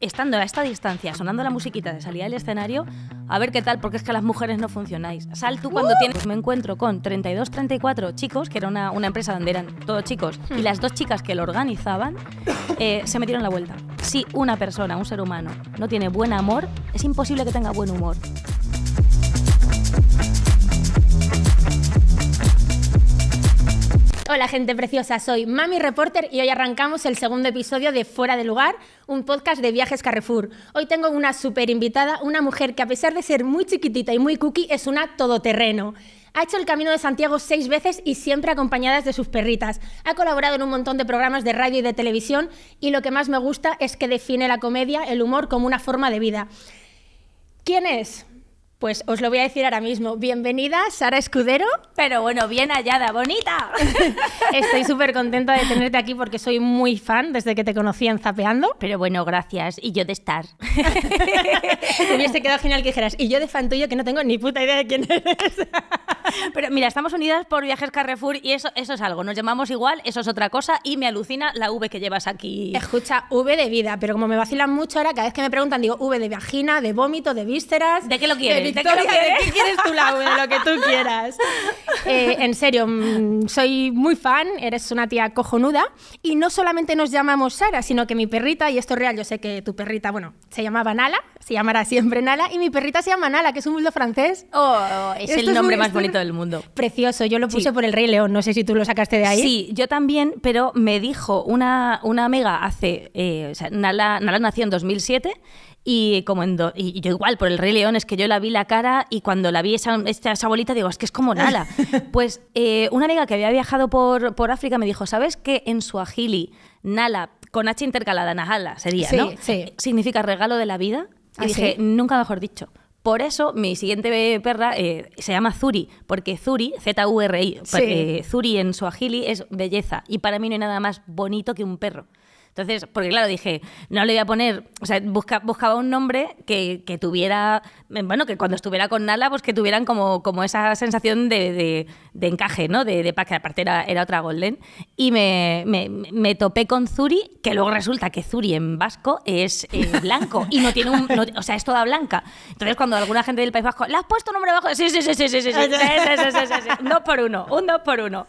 estando a esta distancia, sonando la musiquita de salida del escenario, a ver qué tal, porque es que las mujeres no funcionáis. Sal tú cuando tienes... Me encuentro con 32, 34 chicos, que era una, empresa donde eran todos chicos, y hmm. las dos chicas que lo organizaban eh, se metieron la vuelta. Si una persona, un ser humano, no tiene buen amor, es imposible que tenga buen humor. Hola gente preciosa, soy Mami Reporter y hoy arrancamos el segundo episodio de Fuera de Lugar, un podcast de viajes Carrefour. Hoy tengo una super invitada, una mujer que a pesar de ser muy chiquitita y muy cookie es una todoterreno. Ha hecho el Camino de Santiago seis veces y siempre acompañadas de sus perritas. Ha colaborado en un montón de programas de radio y de televisión y lo que más me gusta es que define la comedia, el humor como una forma de vida. ¿Quién es? Pues os lo voy a decir ahora mismo. Bienvenida, Sara Escudero. Pero bueno, bien hallada, bonita. Estoy súper contenta de tenerte aquí porque soy muy fan desde que te conocí en Zapeando. Pero bueno, gracias. Y yo de estar. Me hubiese quedado genial que dijeras, y yo de fan tuyo que no tengo ni puta idea de quién eres. Pero mira, estamos unidas por Viajes Carrefour y eso, eso es algo. Nos llamamos igual, eso es otra cosa y me alucina la V que llevas aquí. Escucha, V de vida, pero como me vacilan mucho ahora, cada vez que me preguntan digo V de vagina, de vómito, de vísceras. ¿De qué lo quieres? ¿de qué quieres tu lado? De lo que tú quieras. Eh, en serio, mm, soy muy fan, eres una tía cojonuda. Y no solamente nos llamamos Sara, sino que mi perrita, y esto es real, yo sé que tu perrita, bueno, se llamaba Nala, se llamará siempre Nala, y mi perrita se llama Nala, que es un mundo francés. Oh, es el nombre más bonito del mundo. Precioso, yo lo puse por el Rey León, no sé si tú lo sacaste de ahí. Sí, yo también, pero me dijo una, una amiga hace, eh, o Nala, nació en 2007 y como y yo igual por el Rey León es que yo la vi la cara y cuando la vi esa, abuelita bolita digo, es que es como Nala. pues eh, una amiga que había viajado por, África me dijo, ¿sabes que en Suajili Nala con H intercalada, Nala sería, sí, Sí. Significa regalo de la vida y ¿Ah, dije, nunca mejor dicho. Por eso mi siguiente perra eh, se llama Zuri, porque Zuri, Z-U-R-I, eh, Zuri en suajili es belleza. Y para mí no hay nada más bonito que un perro. Entonces, porque claro, dije, no le voy a poner, o sea, buscaba un nombre que, tuviera, eh, bueno, que cuando estuviera con Nala, pues que tuvieran como, como esa sensación de, de encaje, ¿no? De, de que aparte era, era, otra Golden. Y me, me, me, topé con Zuri, que luego resulta que Zuri en vasco es blanco y no tiene un. o sea, es toda blanca. Entonces, cuando alguna gente del País Vasco, ¿la has puesto nombre bajo? Sí, sí, sí, sí, sí. sí, sí, dos por uno, un dos por uno.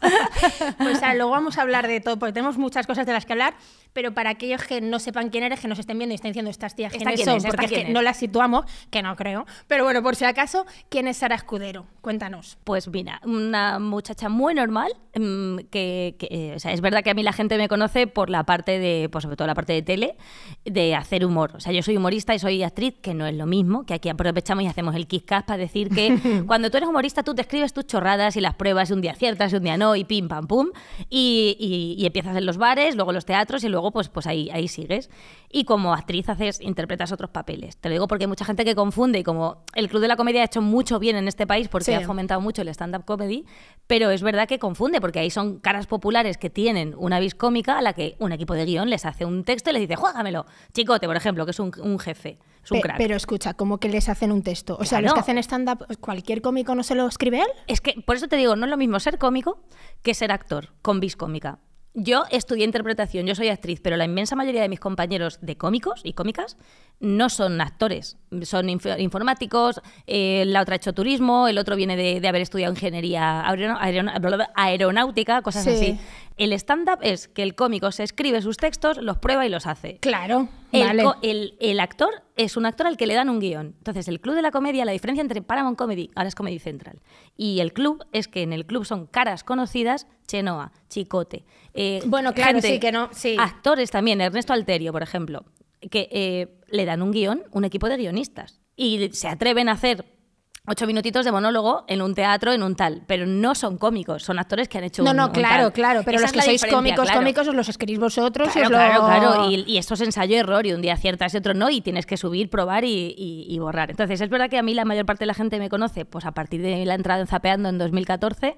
Pues o sea, luego vamos a hablar de todo, porque tenemos muchas cosas de las que hablar, pero para aquellos que no sepan quién eres, que nos estén viendo y estén diciendo estas tías quiénes que no las situamos, que no creo. Pero bueno, por si acaso, ¿quién es Sara Escudero? Cuéntanos. Pues mira, una muchacha muy normal, mm, que, eh, o sea, es verdad que a mí la gente me conoce por la parte de, pues sobre todo la parte de tele, de hacer humor. O sea, yo soy humorista y soy actriz, que no es lo mismo, que aquí aprovechamos y hacemos el kick-ass para decir que cuando tú eres humorista tú te escribes tus chorradas y las pruebas y un día ciertas y un día no y pim, pam, pum, y, empiezas en los bares, luego los teatros y luego pues, pues ahí, ahí sigues. Y como actriz haces, interpretas otros papeles. Te lo digo porque mucha gente que confunde y como el Club de la Comedia ha hecho mucho bien en este país porque ha fomentado mucho el stand-up comedy, pero es verdad que confunde, porque ahí son caras populares que tienen una vis cómica a la que un equipo de guión les hace un texto y les dice, juégamelo. Chicote, por ejemplo, que es un, jefe, es un crack. Pero escucha, ¿cómo que les hacen un texto? O sea, los que hacen stand-up, ¿cualquier cómico no se lo escribe él? Es que, por eso te digo, no es lo mismo ser cómico que ser actor con vis cómica. Yo estudié interpretación, yo soy actriz, pero la inmensa mayoría de mis compañeros de cómicos y cómicas no son actores, son informáticos, eh, la otra ha hecho turismo, el otro viene de, haber estudiado ingeniería aeronáutica, cosas así. El stand-up es que el cómico se escribe sus textos, los prueba y los hace. Claro. El, el, actor es un actor al que le dan un guión. Entonces, el club de la comedia, la diferencia entre Paramount Comedy, ahora es Comedy Central, y el club es que en el club son caras conocidas, Chenoa, Chicote. Eh, bueno, claro, sí, que no. Actores también, Ernesto Alterio, por ejemplo, que eh, le dan un guión, un equipo de guionistas, y se atreven a hacer ocho minutitos de monólogo en un teatro, en un tal. Pero no son cómicos, son actores que han hecho no, un No, no, claro, claro. Pero los que sois cómicos, cómicos, os los escribís vosotros. y os claro, lo... claro. Y, y, esto es ensayo error, y un día cierta, ese otro no, y tienes que subir, probar y, borrar. Entonces, es verdad que a mí la mayor parte de la gente me conoce, pues a partir de la entrada en Zapeando en 2014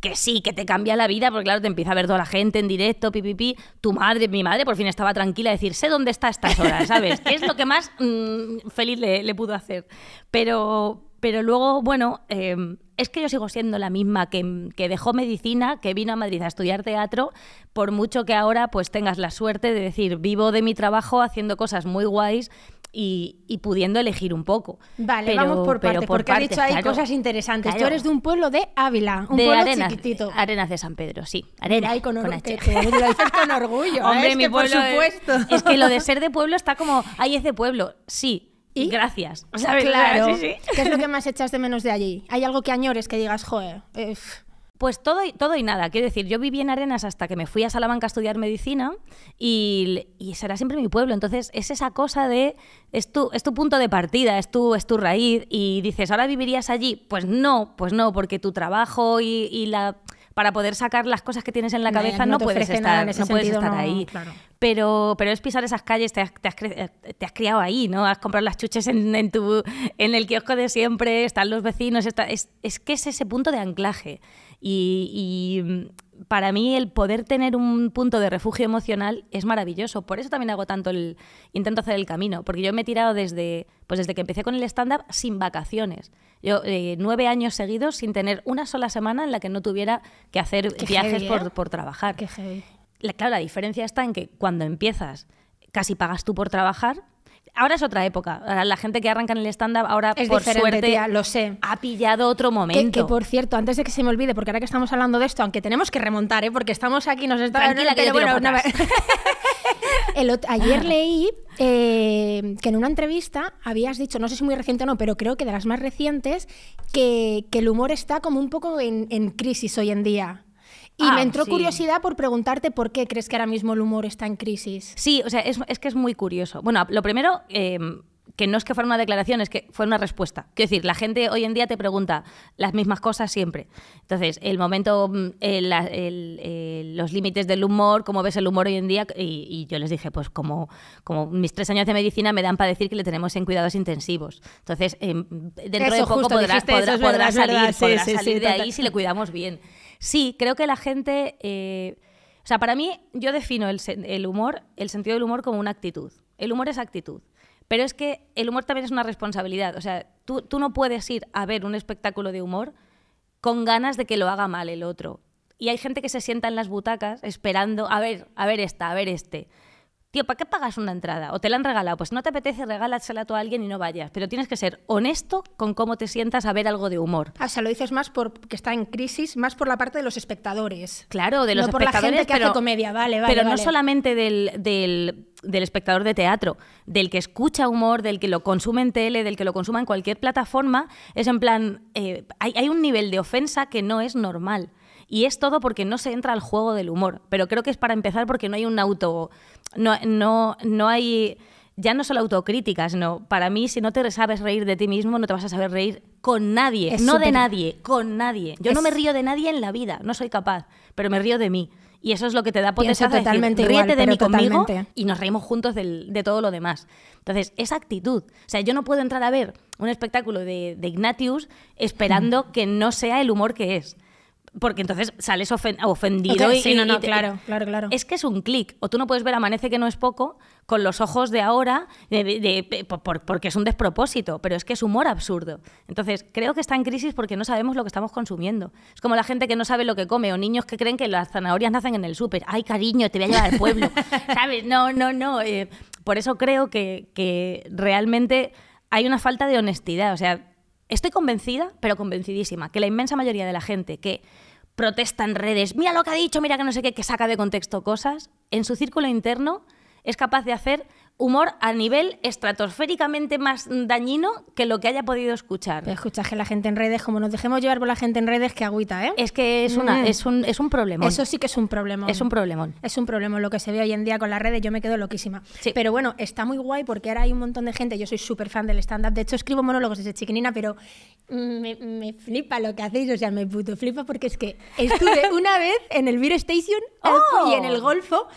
que sí, que te cambia la vida, porque claro, te empieza a ver toda la gente en directo, pipipi. Tu madre, mi madre, por fin estaba tranquila, decir, sé dónde está a estas horas, ¿sabes? es lo que más mm, feliz le, le, pudo hacer? Pero, pero luego, bueno, em, es que yo sigo siendo la misma que, que, dejó medicina, que vino a Madrid a estudiar teatro, por mucho que ahora pues tengas la suerte de decir, vivo de mi trabajo haciendo cosas muy guays y, y pudiendo elegir un poco. Vale, vamos por partes, porque ha dicho ahí cosas interesantes. Tú eres de un pueblo de Ávila, un pueblo arenas, chiquitito. Eh, arenas de San Pedro, sí. Arenas, con, orgullo, Hombre, es que por supuesto. Es, que lo de ser de pueblo está como, ahí ese de pueblo, sí, Gracias. Claro. ¿Qué es lo que más echas de menos de allí? ¿Hay algo que añores que digas, joder? pues todo y, todo y nada. Quiero decir, yo viví en Arenas hasta que me fui a Salamanca a estudiar medicina y, será siempre mi pueblo. Entonces es esa cosa de, es tu, es tu punto de partida, es tu, es tu raíz y dices, ¿ahora vivirías allí? Pues no, pues no, porque tu trabajo y la para poder sacar las cosas que tienes en la cabeza, no, puedes estar, ahí. Pero, pero es pisar esas calles, te has, te has, criado ahí, ¿no? Has comprado las chuches en, tu, en el kiosco de siempre, están los vecinos, es, es que es ese punto de anclaje. y para mí el poder tener un punto de refugio emocional es maravilloso. Por eso también hago tanto el intento hacer el camino, porque yo me he tirado desde, pues desde que empecé con el stand-up sin vacaciones. Yo eh, nueve años seguidos sin tener una sola semana en la que no tuviera que hacer viajes ¿eh? por, trabajar. claro, la diferencia está en que cuando empiezas casi pagas tú por trabajar Ahora es otra época. la gente que arranca en el stand-up ahora, es diferente. lo sé. ha pillado otro momento. Que, por cierto, antes de que se me olvide, porque ahora que estamos hablando de esto, aunque tenemos que remontar, ¿eh? porque estamos aquí, nos está... Tranquila, que yo ayer leí eh, que en una entrevista habías dicho, no sé si muy reciente o no, pero creo que de las más recientes, que, el humor está como un poco en crisis hoy en día. Y me ah, entró curiosidad por preguntarte por qué crees que ahora mismo el humor está en crisis. Sí, o sea, es, que es muy curioso. Bueno, lo primero... Em, que no es que fuera una declaración, es que fue una respuesta. Quiero decir, la gente hoy en día te pregunta las mismas cosas siempre. Entonces, el momento, mm, eh, los límites del humor, cómo ves el humor hoy en día, y, yo les dije, pues como, como mis tres años de medicina me dan para decir que le tenemos en cuidados intensivos. Entonces, em, dentro de poco podrás, podrá, salir, sí, de ahí si le cuidamos bien. Sí, creo que la gente... Eh, o sea, para mí yo defino el, el, humor, el sentido del humor como una actitud. El humor es actitud. Pero es que el humor también es una responsabilidad. O sea, tú, tú no puedes ir a ver un espectáculo de humor con ganas de que lo haga mal el otro. Y hay gente que se sienta en las butacas esperando, a ver, a ver esta, a ver este. Tío, ¿para qué pagas una entrada? O te la han regalado. Pues no te apetece, regálasela tú a alguien y no vayas. Pero tienes que ser honesto con cómo te sientas a ver algo de humor. Ah, o sea, lo dices más porque está en crisis, más por la parte de los espectadores. Claro, de los no Por la gente que pero, comedia, vale, vale. Pero no solamente del, espectador de teatro, del que escucha humor, del que lo consume en tele, del que lo consuma en cualquier plataforma. Es en plan, eh, hay, hay un nivel de ofensa que no es normal. Y es todo porque no se entra al juego del humor. Pero creo que es para empezar porque no hay un auto. No, no, no hay. Ya no solo autocríticas, no. Para mí, si no te sabes reír de ti mismo, no te vas a saber reír con nadie. no de nadie, con nadie. Yo no me río de nadie en la vida, no soy capaz, pero me río de mí. Y eso es lo que te da poder totalmente ríete de mí y nos reímos juntos de todo lo demás. Entonces, esa actitud. O sea, yo no puedo entrar a ver un espectáculo de, Ignatius esperando que no sea el humor que es porque entonces sales ofendido y, no, no, claro, claro, claro. Es que es un clic. O tú no puedes ver Amanece que no es poco con los ojos de ahora de, porque es un despropósito, pero es que es humor absurdo. Entonces, creo que está en crisis porque no sabemos lo que estamos consumiendo. Es como la gente que no sabe lo que come o niños que creen que las zanahorias nacen en el súper. Ay, cariño, te voy a llevar al pueblo. ¿Sabes? No, no, no. Eh, por eso creo que, que realmente hay una falta de honestidad. O sea, estoy convencida, pero convencidísima, que la inmensa mayoría de la gente que protesta en redes, mira lo que ha dicho, mira que no sé qué, que saca de contexto cosas, en su círculo interno es capaz de hacer humor a nivel estratosféricamente más dañino que lo que haya podido escuchar. escuchas que la gente en redes, como nos dejemos llevar por la gente en redes, que agüita, ¿eh? Es que es, una, mm. es, un, es problemón. Eso sí que es un problema. Es un problemón. Es un problema lo que se ve hoy en día con las redes, yo me quedo loquísima. Pero bueno, está muy guay porque ahora hay un montón de gente, yo soy súper fan del stand-up, de hecho escribo monólogos desde chiquinina, pero me, flipa lo que hacéis, o sea, me puto flipa porque es que estuve una vez en el Beer Station y en el oh. Golfo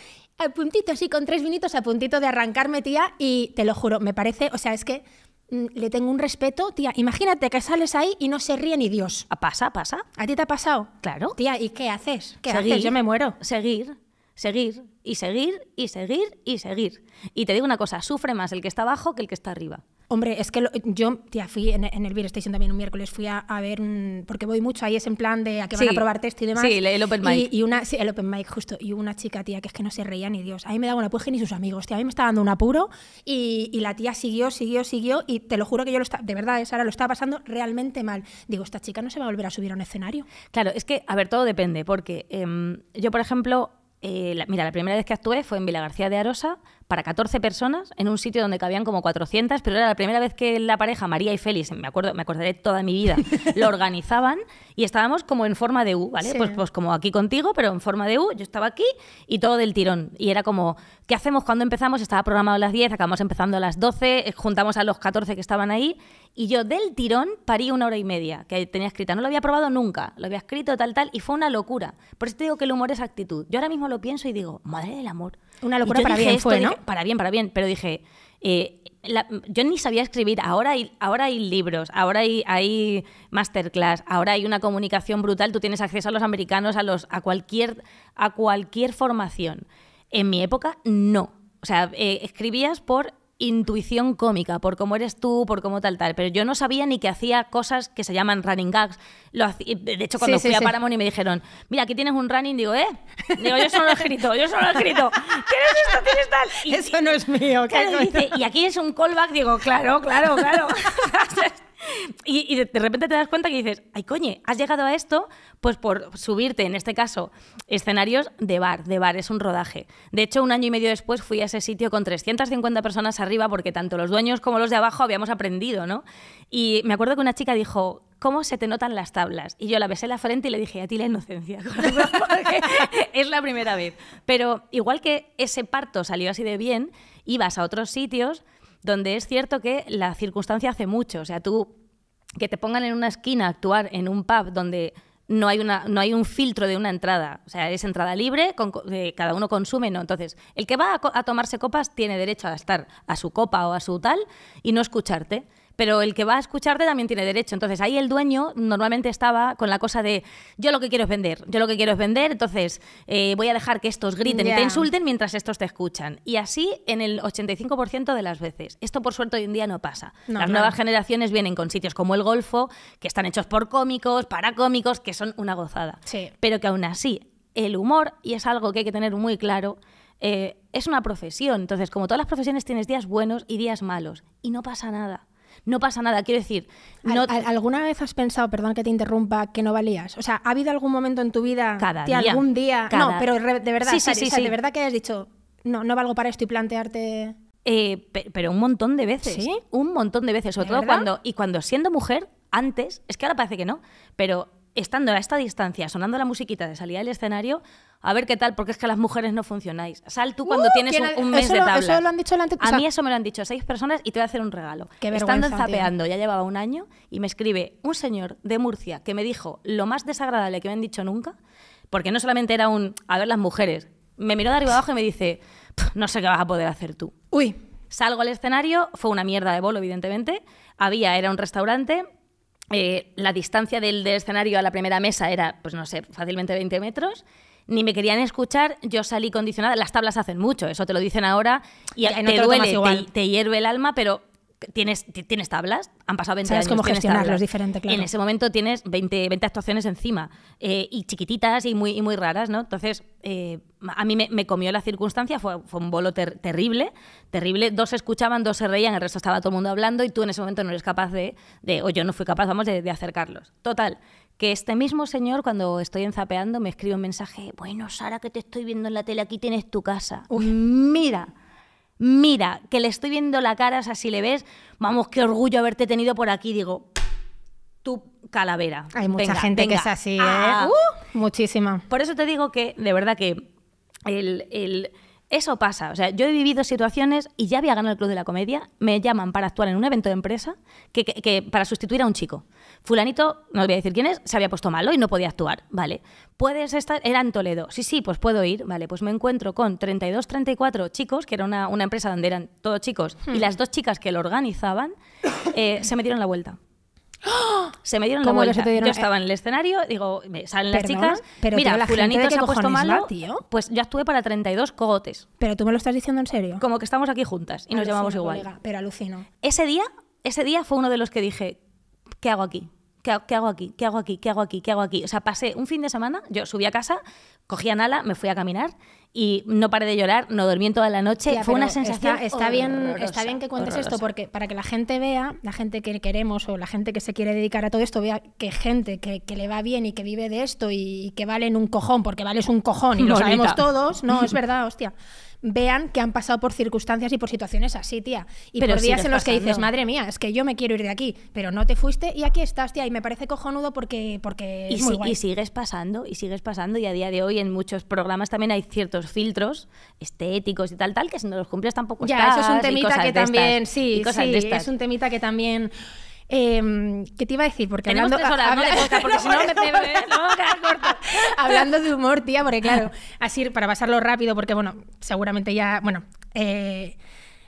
a puntito, sí, con tres vinitos, a puntito de arrancarme, tía, y te lo juro, me parece, o sea, es que mm, le tengo un respeto, tía. Imagínate que sales ahí y no se ríe ni Dios. Ah, ¿Pasa, pasa? ¿A ti te ha pasado? Claro. Tía, ¿y qué haces? ¿Qué seguir, Yo me muero. Seguir, seguir, y seguir, y seguir, y seguir. Y te digo una cosa, sufre más el que está abajo que el que está arriba. Hombre, es que yo, tía, fui en, el Beer Station también un miércoles, fui a, ver, porque voy mucho ahí, es en plan de a que van a probar test y demás. Sí, el Open Mic. Y, una, el Open Mic, justo. Y una chica, tía, que es que no se reía ni Dios. A mí me daba una y ni sus amigos, tía. A mí me estaba dando un apuro y, la tía siguió, siguió, siguió. Y te lo juro que yo lo estaba, de verdad, eh, Sara, lo estaba pasando realmente mal. Digo, esta chica no se va a volver a subir a un escenario. Claro, es que, a ver, todo depende, porque em, yo, por ejemplo, eh, mira, la primera vez que actué fue en Vila García de Arosa para 14 personas en un sitio donde cabían como 400, pero era la primera vez que la pareja María y Félix, me acuerdo, me acordaré toda mi vida, lo organizaban y estábamos como en forma de U, ¿vale? Pues, pues como aquí contigo, pero en forma de U, yo estaba aquí y todo del tirón. Y era como, ¿qué hacemos cuando empezamos? Estaba programado a las 10, acabamos empezando a las 12, eh, juntamos a los 14 que estaban ahí y yo del tirón parí una hora y media que tenía escrita. No lo había probado nunca, lo había escrito tal, tal, y fue una locura. Por eso te digo que el humor es actitud. Yo ahora mismo lo pienso y digo, madre del amor. Una locura para bien, ¿no? para bien, para bien. Pero dije, eh, yo ni sabía escribir. Ahora hay, ahora hay libros, ahora hay, hay masterclass, ahora hay una comunicación brutal. Tú tienes acceso a los americanos, a, los, a, cualquier, a cualquier formación. En mi época, no. O sea, eh, escribías por intuición cómica, por cómo eres tú, por cómo tal, tal. Pero yo no sabía ni que hacía cosas que se llaman running gags. Lo de hecho, cuando fui a Paramount y me dijeron, mira, aquí tienes un running, digo, ¿eh? Digo, yo solo lo he escrito, yo solo lo he escrito. es esto? ¿Tienes tal? Eso no es mío. Claro, y aquí es un callback, digo, claro, claro, claro. Y, de repente te das cuenta que dices, ay coño, has llegado a esto pues por subirte, en este caso, escenarios de bar, de bar, es un rodaje. De hecho, un año y medio después fui a ese sitio con 350 personas arriba porque tanto los dueños como los de abajo habíamos aprendido, ¿no? Y me acuerdo que una chica dijo, ¿cómo se te notan las tablas? Y yo la besé en la frente y le dije, a ti la inocencia, es la primera vez. Pero igual que ese parto salió así de bien, ibas a otros sitios donde es cierto que la circunstancia hace mucho. O sea, tú que te pongan en una esquina a actuar en un pub donde no hay, una, no hay un filtro de una entrada. O sea, es entrada libre, eh, cada uno consume, ¿no? Entonces, el que va a, tomarse copas tiene derecho a estar a su copa o a su tal y no escucharte pero el que va a escucharte también tiene derecho. Entonces ahí el dueño normalmente estaba con la cosa de yo lo que quiero es vender, yo lo que quiero es vender, entonces eh, voy a dejar que estos griten y te insulten mientras estos te escuchan. Y así en el 85% de las veces. Esto por suerte hoy en día no pasa. las nuevas generaciones vienen con sitios como el Golfo, que están hechos por cómicos, para cómicos, que son una gozada. Pero que aún así el humor, y es algo que hay que tener muy claro, eh, es una profesión. Entonces, como todas las profesiones, tienes días buenos y días malos. Y no pasa nada no pasa nada. Quiero decir, ¿alguna vez has pensado, perdón que te interrumpa, que no valías? O sea, ¿ha habido algún momento en tu vida, cada algún día, no, pero de verdad, de verdad que has dicho, no, no valgo para esto y plantearte eh, pero un montón de veces. ¿Sí? Un montón de veces, sobre todo cuando. Y cuando siendo mujer, antes, es que ahora parece que no, pero estando a esta distancia, sonando la musiquita de salida del escenario, a ver qué tal, porque es que las mujeres no funcionáis. Sal tú cuando uh, tienes un, mes de tabla. han dicho a mí eso me lo han dicho seis personas y te voy a hacer un regalo. Estando Zapeando, ya llevaba un año, y me escribe un señor de Murcia que me dijo lo más desagradable que me han dicho nunca, porque no solamente era un, a ver las mujeres, me miró de arriba abajo y me dice, no sé qué vas a poder hacer tú. Uy. Salgo al escenario, fue una mierda de bolo, evidentemente. Había, era un restaurante, eh, la distancia del, escenario a la primera mesa era, pues no sé, fácilmente 20 metros. Ni me querían escuchar, yo salí condicionada. Las tablas hacen mucho, eso te lo dicen ahora y te duele, te hierve el alma, pero tienes, tienes tablas, han pasado 20 Sabes años. cómo gestionarlos diferente, claro. En ese momento tienes 20, actuaciones encima, eh, y chiquititas y muy, muy raras, ¿no? Entonces, eh, a mí me, comió la circunstancia, fue, fue un bolo terrible, terrible. Dos se escuchaban, dos se reían, el resto estaba todo el mundo hablando, y tú en ese momento no eres capaz de, o yo no fui capaz, vamos, de, acercarlos. Total, que este mismo señor, cuando estoy enzapeando, me escribe un mensaje, bueno, Sara, que te estoy viendo en la tele, aquí tienes tu casa. Mira, mira, que le estoy viendo la cara, o sea, si le ves, vamos, qué orgullo haberte tenido por aquí, digo, tu calavera. Hay mucha gente que es así, ¿eh? Ah. Uh, muchísima. Por eso te digo que, de verdad que el eso pasa. O sea, yo he vivido situaciones y ya había ganado el Club de la Comedia. Me llaman para actuar en un evento de empresa que, para sustituir a un chico. Fulanito, no os voy a decir quién es, se había puesto malo y no podía actuar. Vale. Puedes estar. Era en Toledo. Sí, sí, pues puedo ir. Vale. Pues me encuentro con 32, 34 chicos, que era una, empresa donde eran todos chicos, y hmm. las dos chicas que lo organizaban eh, se me dieron la vuelta. Se me dieron la vuelta. Yo estaba en el escenario, digo, salen las chicas. mira, la fulanito se ha puesto malo. Pues yo actué para 32 cogotes. Pero tú me lo estás diciendo en serio. Como que estamos aquí juntas y nos llamamos igual. pero alucino. Ese día, ese día fue uno de los que dije, ¿qué hago aquí? ¿Qué, ¿Qué hago aquí? ¿Qué hago aquí? ¿Qué hago aquí? ¿Qué hago aquí? O sea, pasé un fin de semana, yo subí a casa, cogí a Nala, me fui a caminar y no paré de llorar, no dormí en toda la noche. Fue una sensación. Está, bien, está bien que cuentes esto porque para que la gente vea, la gente que queremos o la gente que se quiere dedicar a todo esto, vea que gente que, le va bien y que vive de esto y, que valen un cojón, porque vales un cojón y lo sabemos todos. No, es verdad, hostia. vean que han pasado por circunstancias y por situaciones así, tía. Y por días en los que dices, madre mía, es que yo me quiero ir de aquí, pero no te fuiste y aquí estás, tía, y me parece cojonudo porque, porque y, sigues pasando, y sigues pasando, y a día de hoy en muchos programas también hay ciertos filtros estéticos y tal, tal, que si no los cumples tampoco ya, eso es un temita que también, sí, es un temita que también Em, ¿Qué te iba a decir? Porque hablando, de ¿eh? hablando de humor, tía, porque claro, así para pasarlo rápido, porque bueno, seguramente ya, bueno, eh,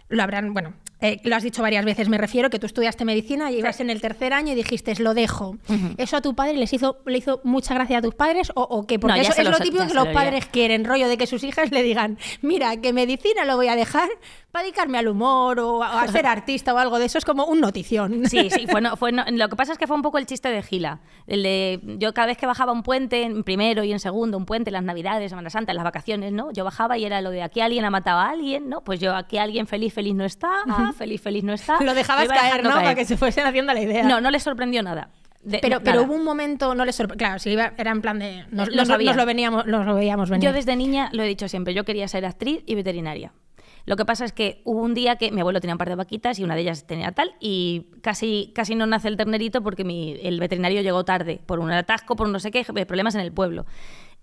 lo habrán, bueno, eh, lo has dicho varias veces, me refiero que tú estudiaste medicina y ibas en el tercer año y dijiste, lo dejo. ¿Eso a tu padre les hizo, le hizo mucha gracia a tus padres o, o qué? Porque eso es lo, típico que los padres quieren, rollo de que sus hijas le digan, mira, que medicina lo voy a dejar para dedicarme al humor o a, ser artista o algo de eso es como un notición. Sí, sí, fue, fue lo que pasa es que fue un poco el chiste de Gila. El de, yo cada vez que bajaba un puente, en primero y en segundo, un puente, las navidades, Semana Santa, en las vacaciones, ¿no? Yo bajaba y era lo de aquí alguien ha matado a alguien, ¿no? Pues yo aquí alguien feliz, feliz no está, ah, feliz, feliz no está. Lo dejabas caer, ¿no? Para que se fuesen haciendo la idea. No, no le sorprendió nada. pero, pero hubo un momento, no le sorprendió. Claro, si era en plan de. Nos, lo veníamos, nos lo veíamos venir. Yo desde niña lo he dicho siempre, yo quería ser actriz y veterinaria. Lo que pasa es que hubo un día que mi abuelo tenía un par de vaquitas y una de ellas tenía tal y casi, casi no nace el ternerito porque el veterinario llegó tarde por un atasco, por no sé qué, eh, problemas en el pueblo.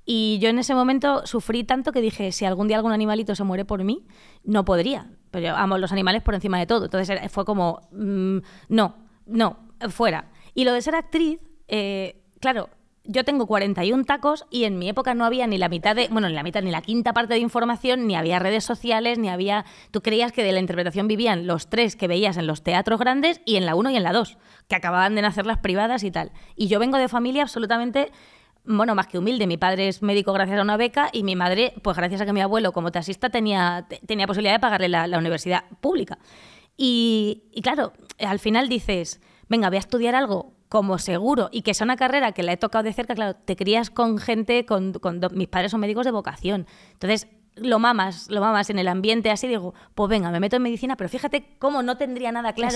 Y yo en ese momento sufrí tanto que dije, si algún día algún animalito se muere por mí, no podría. Pero yo amo los animales por encima de todo. Entonces eh, fue como, mm, no, no, fuera. Y lo de ser actriz, eh, claro, yo tengo 41 tacos y en mi época no había ni la mitad de, bueno, ni la mitad, ni la quinta parte de información, ni había redes sociales, ni había... Tú creías que de la interpretación vivían los tres que veías en los teatros grandes y en la uno y en la dos, que acababan de nacer las privadas y tal. Y yo vengo de familia absolutamente bueno, más que humilde. Mi padre es médico gracias a una beca y mi madre, pues gracias a que mi abuelo como taxista tenía, tenía posibilidad de pagarle la, la universidad pública. Y, y, claro, al final dices, venga, voy a estudiar algo como seguro y que es una carrera que la he tocado de cerca, claro, te crías con gente, con, con mis padres son médicos de vocación. Entonces, lo mamas, lo mamas en el ambiente así, digo, pues venga, me meto en medicina, pero fíjate cómo no tendría nada claro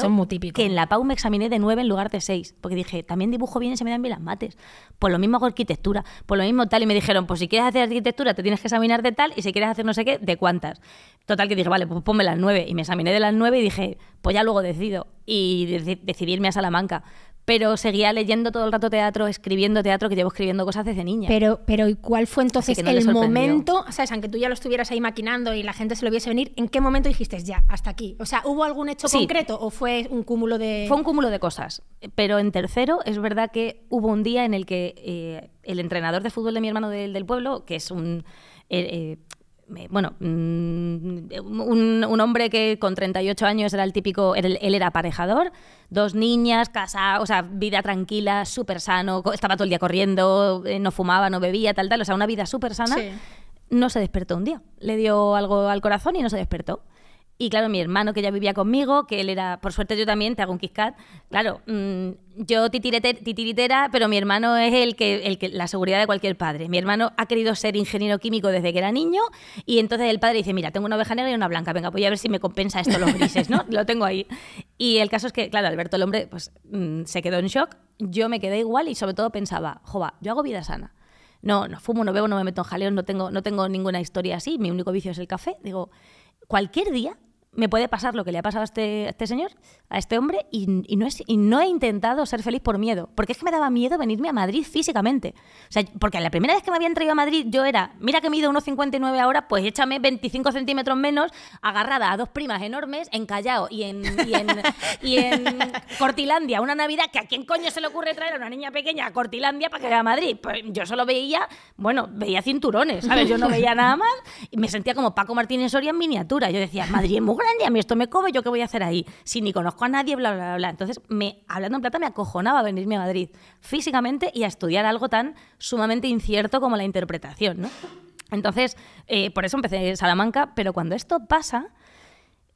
que en la PAU me examiné de 9 en lugar de 6, porque dije, también dibujo bien y se me dan bien las mates, por pues lo mismo hago arquitectura, por pues lo mismo tal, y me dijeron, pues si quieres hacer arquitectura te tienes que examinar de tal, y si quieres hacer no sé qué, de cuántas. Total que dije, vale, pues ponme las 9, y me examiné de las 9 y dije, pues ya luego decido, y decidirme decidí a Salamanca pero seguía leyendo todo el rato teatro, escribiendo teatro, que llevo escribiendo cosas desde niña. Pero, pero ¿y cuál fue entonces el momento? O sea, aunque tú ya lo estuvieras ahí maquinando y la gente se lo viese venir, ¿en qué momento dijiste ya, hasta aquí? O sea, ¿hubo algún hecho concreto o fue un cúmulo de...? Fue un cúmulo de cosas, pero en tercero es verdad que hubo un día en el que eh, el entrenador de fútbol de mi hermano del, pueblo, que es un... Eh, eh, bueno, mm, un, un, hombre que con 38 años era el típico, él, era aparejador, dos niñas, casa, o sea, vida tranquila, súper sano, estaba todo el día corriendo, eh, no fumaba, no bebía, tal, tal, o sea, una vida súper sana, no se despertó un día. Le dio algo al corazón y no se despertó. Y claro, mi hermano que ya vivía conmigo, que él era, por suerte yo también, te hago un KitKat. Claro, mm, yo titiritera, pero mi hermano es el que, el que, la seguridad de cualquier padre. Mi hermano ha querido ser ingeniero químico desde que era niño y entonces el padre dice, mira, tengo una oveja negra y una blanca, venga, voy a ver si me compensa esto los grises, ¿no? Lo tengo ahí. Y el caso es que, claro, Alberto el hombre pues, mm, se quedó en shock, yo me quedé igual y sobre todo pensaba, jova, yo hago vida sana. No, no fumo, no bebo, no me meto en jaleos, no tengo, no tengo ninguna historia así, mi único vicio es el café. Digo, cualquier día me puede pasar lo que le ha pasado a este, este señor, a este hombre, y, no es, y no he intentado ser feliz por miedo, porque es que me daba miedo venirme a Madrid físicamente. O sea, porque la primera vez que me habían traído a Madrid yo era, mira que me mido 1,59 ahora, pues échame 25 centímetros menos, agarrada a dos primas enormes, en Callao y en, y en, Cortilandia, una Navidad que a quién coño se le ocurre traer a una niña pequeña a Cortilandia para que vaya a Madrid. Pues yo solo veía, bueno, veía cinturones, ¿sabes? Yo no veía nada más y me sentía como Paco Martínez Soria en miniatura. Yo decía, Madrid es muy a mí esto me come, yo qué voy a hacer ahí, si ni conozco a nadie, bla, bla, bla. Entonces, me, hablando en plata, me acojonaba venirme a Madrid físicamente y a estudiar algo tan sumamente incierto como la interpretación, ¿no? Entonces, eh, por eso empecé en Salamanca, pero cuando esto pasa,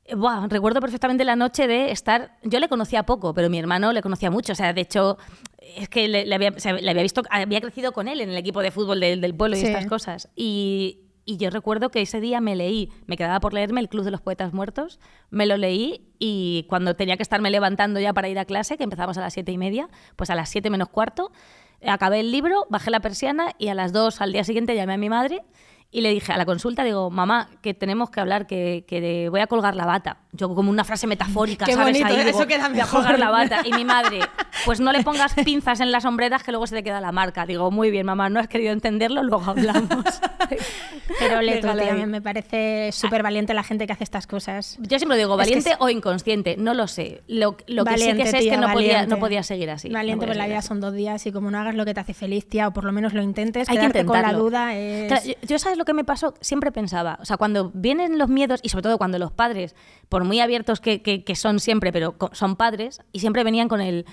eh, Buah, recuerdo perfectamente la noche de estar. Yo le conocía poco, pero mi hermano le conocía mucho. O sea, de hecho, es que le, había, había, visto, había crecido con él en el equipo de fútbol del pueblo y estas cosas. Y, y yo recuerdo que ese día me leí, me quedaba por leerme El Club de los Poetas Muertos, me lo leí y cuando tenía que estarme levantando ya para ir a clase, que empezábamos a las siete y media, pues a las siete menos cuarto, acabé el libro, bajé la persiana y a las dos al día siguiente llamé a mi madre y le dije a la consulta, digo, mamá, que tenemos que hablar, que, que voy a colgar la bata yo como una frase metafórica, Qué ¿sabes? Bonito, eso queda mejor. la bata. Y mi madre, pues no le pongas pinzas en las sombreras que luego se te queda la marca. Digo, muy bien, mamá, no has querido entenderlo, luego hablamos. Pero le tía, me parece súper valiente la gente que hace estas cosas. Yo siempre digo, valiente o inconsciente, no lo sé. Lo, lo que sí que sé es que no podía, seguir así. Valiente, no pues la vida son dos días y como no hagas lo que te hace feliz, tía, o por lo menos lo intentes, hay que con la duda. Es... yo, ¿sabes lo que me pasó? Siempre pensaba, o sea, cuando vienen los miedos y sobre todo cuando los padres por muy abiertos que, son siempre, pero son padres, y siempre venían con el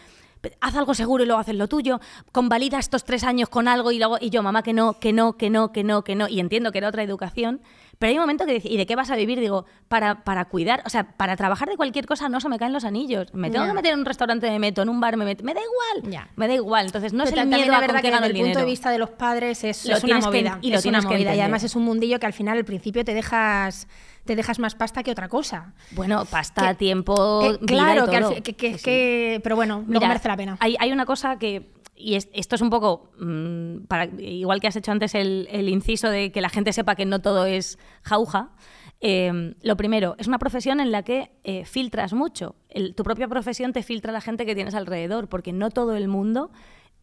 haz algo seguro y luego haces lo tuyo, convalida estos tres años con algo y luego, y yo, mamá, que no, que no, que no, que no, que no, y entiendo que era otra educación, pero hay un momento que dices, ¿y de qué vas a vivir? Digo, para, cuidar, o sea, para trabajar de cualquier cosa no se me caen los anillos. Me tengo que meter en un restaurante, me meto, en un bar, me me da igual. Me da igual. Entonces no es el miedo la verdad que desde el, punto de vista de los padres es, una movida. y Y además es un mundillo que al final al principio te dejas te dejas más pasta que otra cosa. Bueno, pasta, tiempo, claro, que, que, que pero bueno, no merece la pena. hay, una cosa que y esto es un poco, mm, igual que has hecho antes el, inciso de que la gente sepa que no todo es jauja, em, lo primero, es una profesión en la que eh, filtras mucho. tu propia profesión te filtra la gente que tienes alrededor, porque no todo el mundo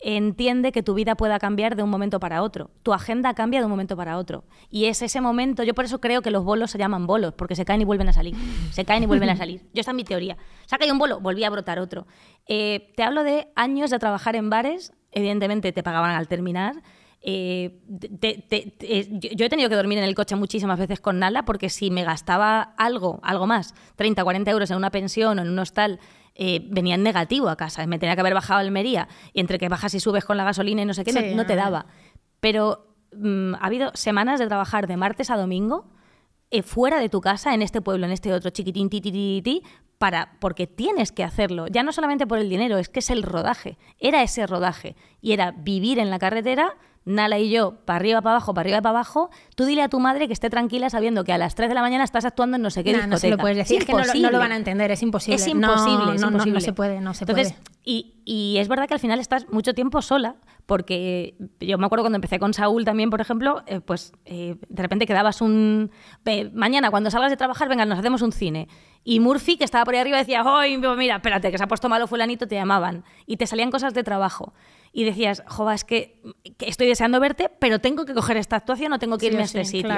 entiende que tu vida pueda cambiar de un momento para otro. Tu agenda cambia de un momento para otro. Y es ese momento, yo por eso creo que los bolos se llaman bolos, porque se caen y vuelven a salir. Se caen y vuelven a salir. Yo esta es mi teoría. saca un bolo, volví a brotar otro. Eh, te hablo de años de trabajar en bares, evidentemente te pagaban al terminar. Eh, eh, yo he tenido que dormir en el coche muchísimas veces con Nala porque si me gastaba algo, algo más, 30, 40 euros en una pensión o en un hostal venían eh, venía en negativo a casa. Me tenía que haber bajado a Almería y entre que bajas y subes con la gasolina y no sé qué, no, te daba. Pero mm, ha habido semanas de trabajar de martes a domingo eh, fuera de tu casa, en este pueblo, en este otro, chiquitín, ti, para, porque tienes que hacerlo. Ya no solamente por el dinero, es que es el rodaje. Era ese rodaje. Y era vivir en la carretera Nala y yo, para arriba, para abajo, para arriba, para abajo, tú dile a tu madre que esté tranquila sabiendo que a las 3 de la mañana estás actuando en no sé qué discoteca. No se lo puedes decir, que no, lo van a entender, es imposible. Es imposible, no, es No, se puede, no se Y, es verdad que al final estás mucho tiempo sola, porque yo me acuerdo cuando empecé con Saúl también, por ejemplo, eh, pues eh, de repente quedabas un... mañana cuando salgas de trabajar, venga, nos hacemos un cine. Y Murphy, que estaba por ahí arriba, decía, ¡ay, pues mira, espérate, que se ha puesto malo fulanito! Te llamaban. Y te salían cosas de trabajo y decías, jova es que, estoy deseando verte, pero tengo que coger esta actuación no tengo que irme a este sitio.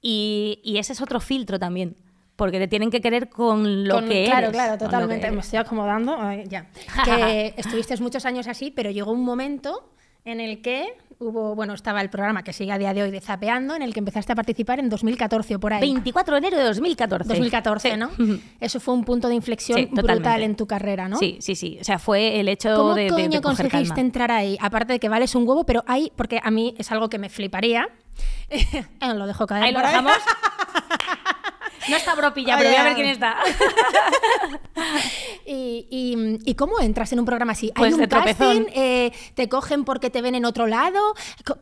Y, ese es otro filtro también. Porque te tienen que querer con lo que claro, Claro, claro, totalmente. Me estoy acomodando. ya. que estuviste muchos años así, pero llegó un momento en el que hubo, bueno, estaba el programa que sigue a día de hoy de Zapeando, en el que empezaste a participar en 2014 o por ahí. 24 de enero de 2014. 2014, ¿no? Eso fue un punto de inflexión brutal en tu carrera, ¿no? Sí, sí, sí. O sea, fue el hecho ¿Cómo de. ¿Cómo conseguiste entrar ahí? Aparte de que vales un huevo, pero hay, porque a mí es algo que me fliparía. Eh, lo dejo caer. Ahí lo dejamos. No está Bropilla, pero voy a ver quién está. y, y, cómo entras en un programa así? ¿Hay pues un casting? Eh, ¿Te cogen porque te ven en otro lado?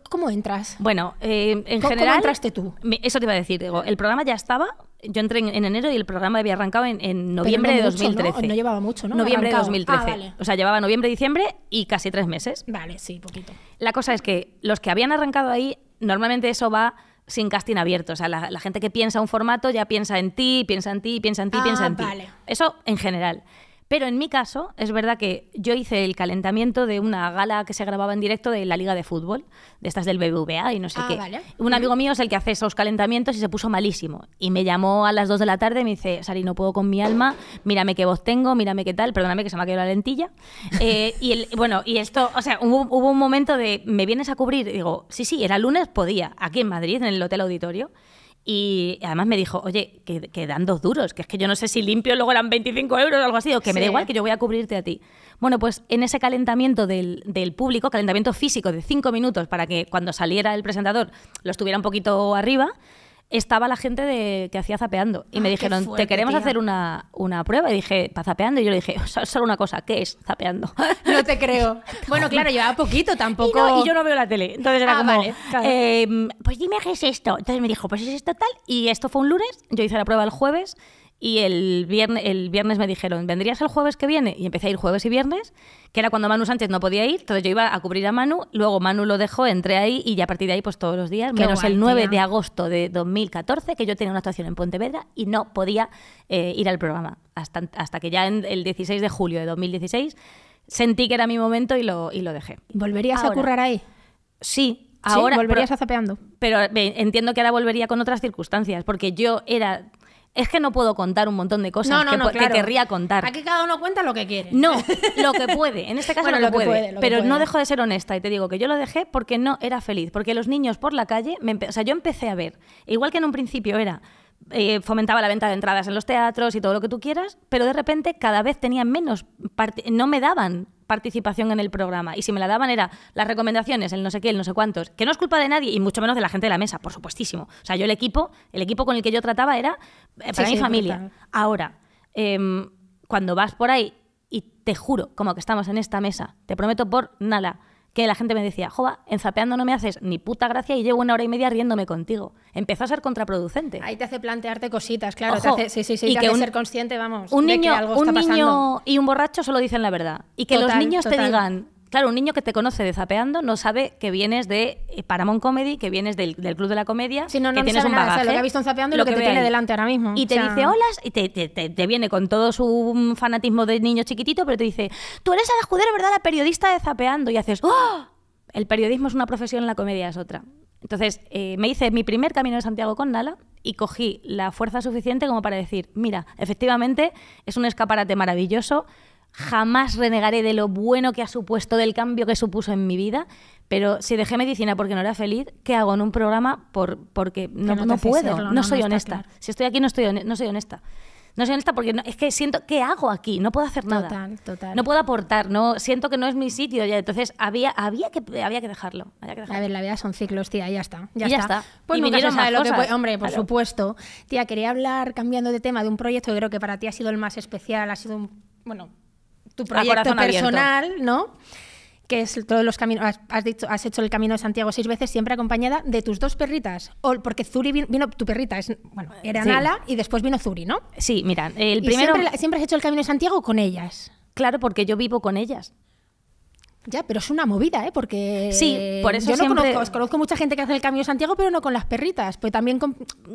¿Cómo entras? Bueno, eh, en general... ¿Cómo entraste tú? Eso te iba a decir, digo, el programa ya estaba, yo entré en, enero y el programa había arrancado en, noviembre de 2013. ¿no? llevaba mucho, ¿no? Noviembre de 2013. Ah, o sea, llevaba noviembre, diciembre y casi tres meses. Vale, sí, poquito. La cosa es que los que habían arrancado ahí, normalmente eso va sin casting abierto. O sea, la, gente que piensa un formato ya piensa en ti, piensa en ti, piensa en ti, piensa ah, en ti. Eso en general. Pero en mi caso, es verdad que yo hice el calentamiento de una gala que se grababa en directo de la Liga de Fútbol, de estas del BBVA y no sé ah, qué. Un amigo mío es el que hace esos calentamientos y se puso malísimo. Y me llamó a las 2 de la tarde y me dice, Sari, no puedo con mi alma, mírame qué voz tengo, mírame qué tal, perdóname que se me ha quedado la lentilla. Eh, y el, bueno, y esto, o sea, hubo, hubo, un momento de, ¿me vienes a cubrir? Y digo, sí, sí, era lunes, podía, aquí en Madrid, en el Hotel Auditorio. Y además me dijo, oye, que, dan dos duros, que es que yo no sé si limpio luego eran 25 euros o algo así, o que me da igual, que yo voy a cubrirte a ti. Bueno, pues en ese calentamiento del, del público, calentamiento físico de cinco minutos para que cuando saliera el presentador lo estuviera un poquito arriba, estaba la gente de, que hacía zapeando. Y me ah, dijeron, te queremos hacer una, una, prueba. Y dije, ¿para zapeando? Y yo le dije, solo una cosa, ¿qué es zapeando? No te creo. bueno, claro, llevaba poquito tampoco. Y, yo no veo la tele. Entonces era ah, como, em, pues dime qué es esto. Entonces me dijo, pues es esto tal. Y esto fue un lunes, yo hice la prueba el jueves y el viernes, el viernes me dijeron, ¿vendrías el jueves que viene? Y empecé a ir jueves y viernes, que era cuando Manu Sánchez no podía ir, entonces yo iba a cubrir a Manu, luego Manu lo dejó, entré ahí y ya a partir de ahí pues todos los días, menos el 9 de agosto de 2014, que yo tenía una actuación en Pontevedra y no podía eh, ir al programa, hasta, hasta que ya el 16 de julio de 2016 sentí que era mi momento y lo, y lo dejé. ¿Volverías a currar ahí? Sí, ahora... ¿Volverías a zapeando? Pero entiendo que ahora volvería con otras circunstancias, porque yo era es que no puedo contar un montón de cosas que, querría contar. Aquí cada uno cuenta lo que quiere. No, lo que puede. En este caso no lo, puede. pero no dejo de ser honesta y te digo que yo lo dejé porque no era feliz. Porque los niños por la calle, me o sea, yo empecé a ver, igual que en un principio era eh, fomentaba la venta de entradas en los teatros y todo lo que tú quieras, pero de repente cada vez tenían menos, no me daban participación en el programa. Y si me la daban era las recomendaciones, el no sé qué, el no sé cuántos, que no es culpa de nadie y mucho menos de la gente de la mesa, por supuestísimo. O sea, yo el equipo, el equipo con el que yo trataba era eh, para mi familia. Ahora, em, cuando vas por ahí y te juro, como que estamos en esta mesa, te prometo por nada, que la gente me decía, jova en zapeando no me haces ni puta gracia y llevo una hora y media riéndome contigo. Empezó a ser contraproducente. Ahí te hace plantearte cositas, claro. sí, sí, sí, y que un, ser consciente, vamos, un niño, un niño y un borracho solo dicen la verdad. Y que los niños te digan, claro, un niño que te conoce de Zapeando no sabe que vienes de eh, Paramount Comedy, que vienes del, Club de la Comedia, que tienes un bagaje. lo que visto en Zapeando y lo, que, te tiene delante ahora mismo. Y te dice hola, y te, viene con todo su fanatismo de niño chiquitito, pero te dice, tú eres a la escudera, ¿verdad? La periodista de Zapeando. Y haces, ¡oh! El periodismo es una profesión, la comedia es otra. Entonces, eh, me hice mi primer camino de Santiago con Nala y cogí la fuerza suficiente como para decir, mira, efectivamente es un escaparate maravilloso, jamás renegaré de lo bueno que ha supuesto, del cambio que supuso en mi vida, pero si dejé medicina porque no era feliz, ¿qué hago en un programa por, porque no, puedo? no, soy honesta. Si estoy aquí no, estoy no soy honesta. No soy honesta porque es que siento, ¿qué hago aquí? No puedo hacer nada. Total, total. No puedo aportar, no, siento que no es mi sitio. Ya. Entonces había, había, que, había que dejarlo, A ver, la vida son ciclos, tía, ya está. Ya, está. Pues y vinieron Hombre, por supuesto. Tía, quería hablar, cambiando de tema, de un proyecto que creo que para ti ha sido el más especial, ha sido un... Bueno, tu proyecto personal, ¿no? que es todos los caminos, has, has hecho el camino de Santiago seis veces, siempre acompañada de tus dos perritas. porque Zuri vino, tu perrita, es, bueno, era Nala y después vino Zuri, ¿no? Sí, mira, el primero. Siempre, has hecho el camino de Santiago con ellas. Claro, porque yo vivo con ellas. Ya, pero es una movida, ¿eh? Porque. Sí, por eso yo no conozco, conozco mucha gente que hace el camino de Santiago, pero no con las perritas. Pues también.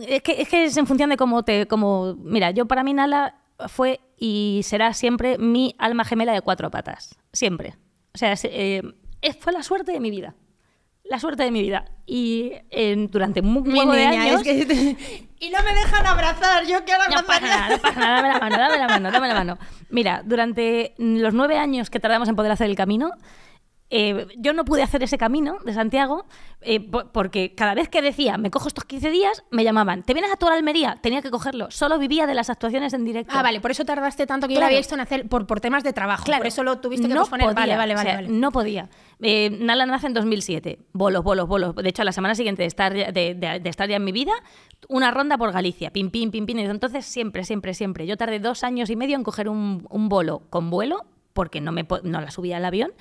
Es, que, es que es en función de cómo te. Mira, yo para mí Nala fue y será siempre mi alma gemela de cuatro patas. Siempre. O sea, eh, fue la suerte de mi vida. La suerte de mi vida. Y durante un años. Y no me dejan abrazar, yo quiero abrazar. no nada, dame la mano, dame la mano, dame la mano. Mira, durante los nueve años que tardamos en poder hacer el camino, eh, yo no pude hacer ese camino de Santiago eh, porque cada vez que decía, me cojo estos 15 días, me llamaban, ¿te vienes a tu Almería? Tenía que cogerlo. Solo vivía de las actuaciones en directo. Ah, vale, por eso tardaste tanto que yo lo había visto en hacer por, por temas de trabajo. Por eso lo tuviste que no vale, vale, vale, No podía. Eh, Nala nace en 2007. Bolos, bolos, bolos. De hecho, la semana siguiente de estar, ya en mi vida, una ronda por Galicia. Pim, pim, pim, pim. Entonces, siempre, siempre, siempre. Yo tardé dos años y medio en coger un, bolo con vuelo porque no, me, no la subía al avión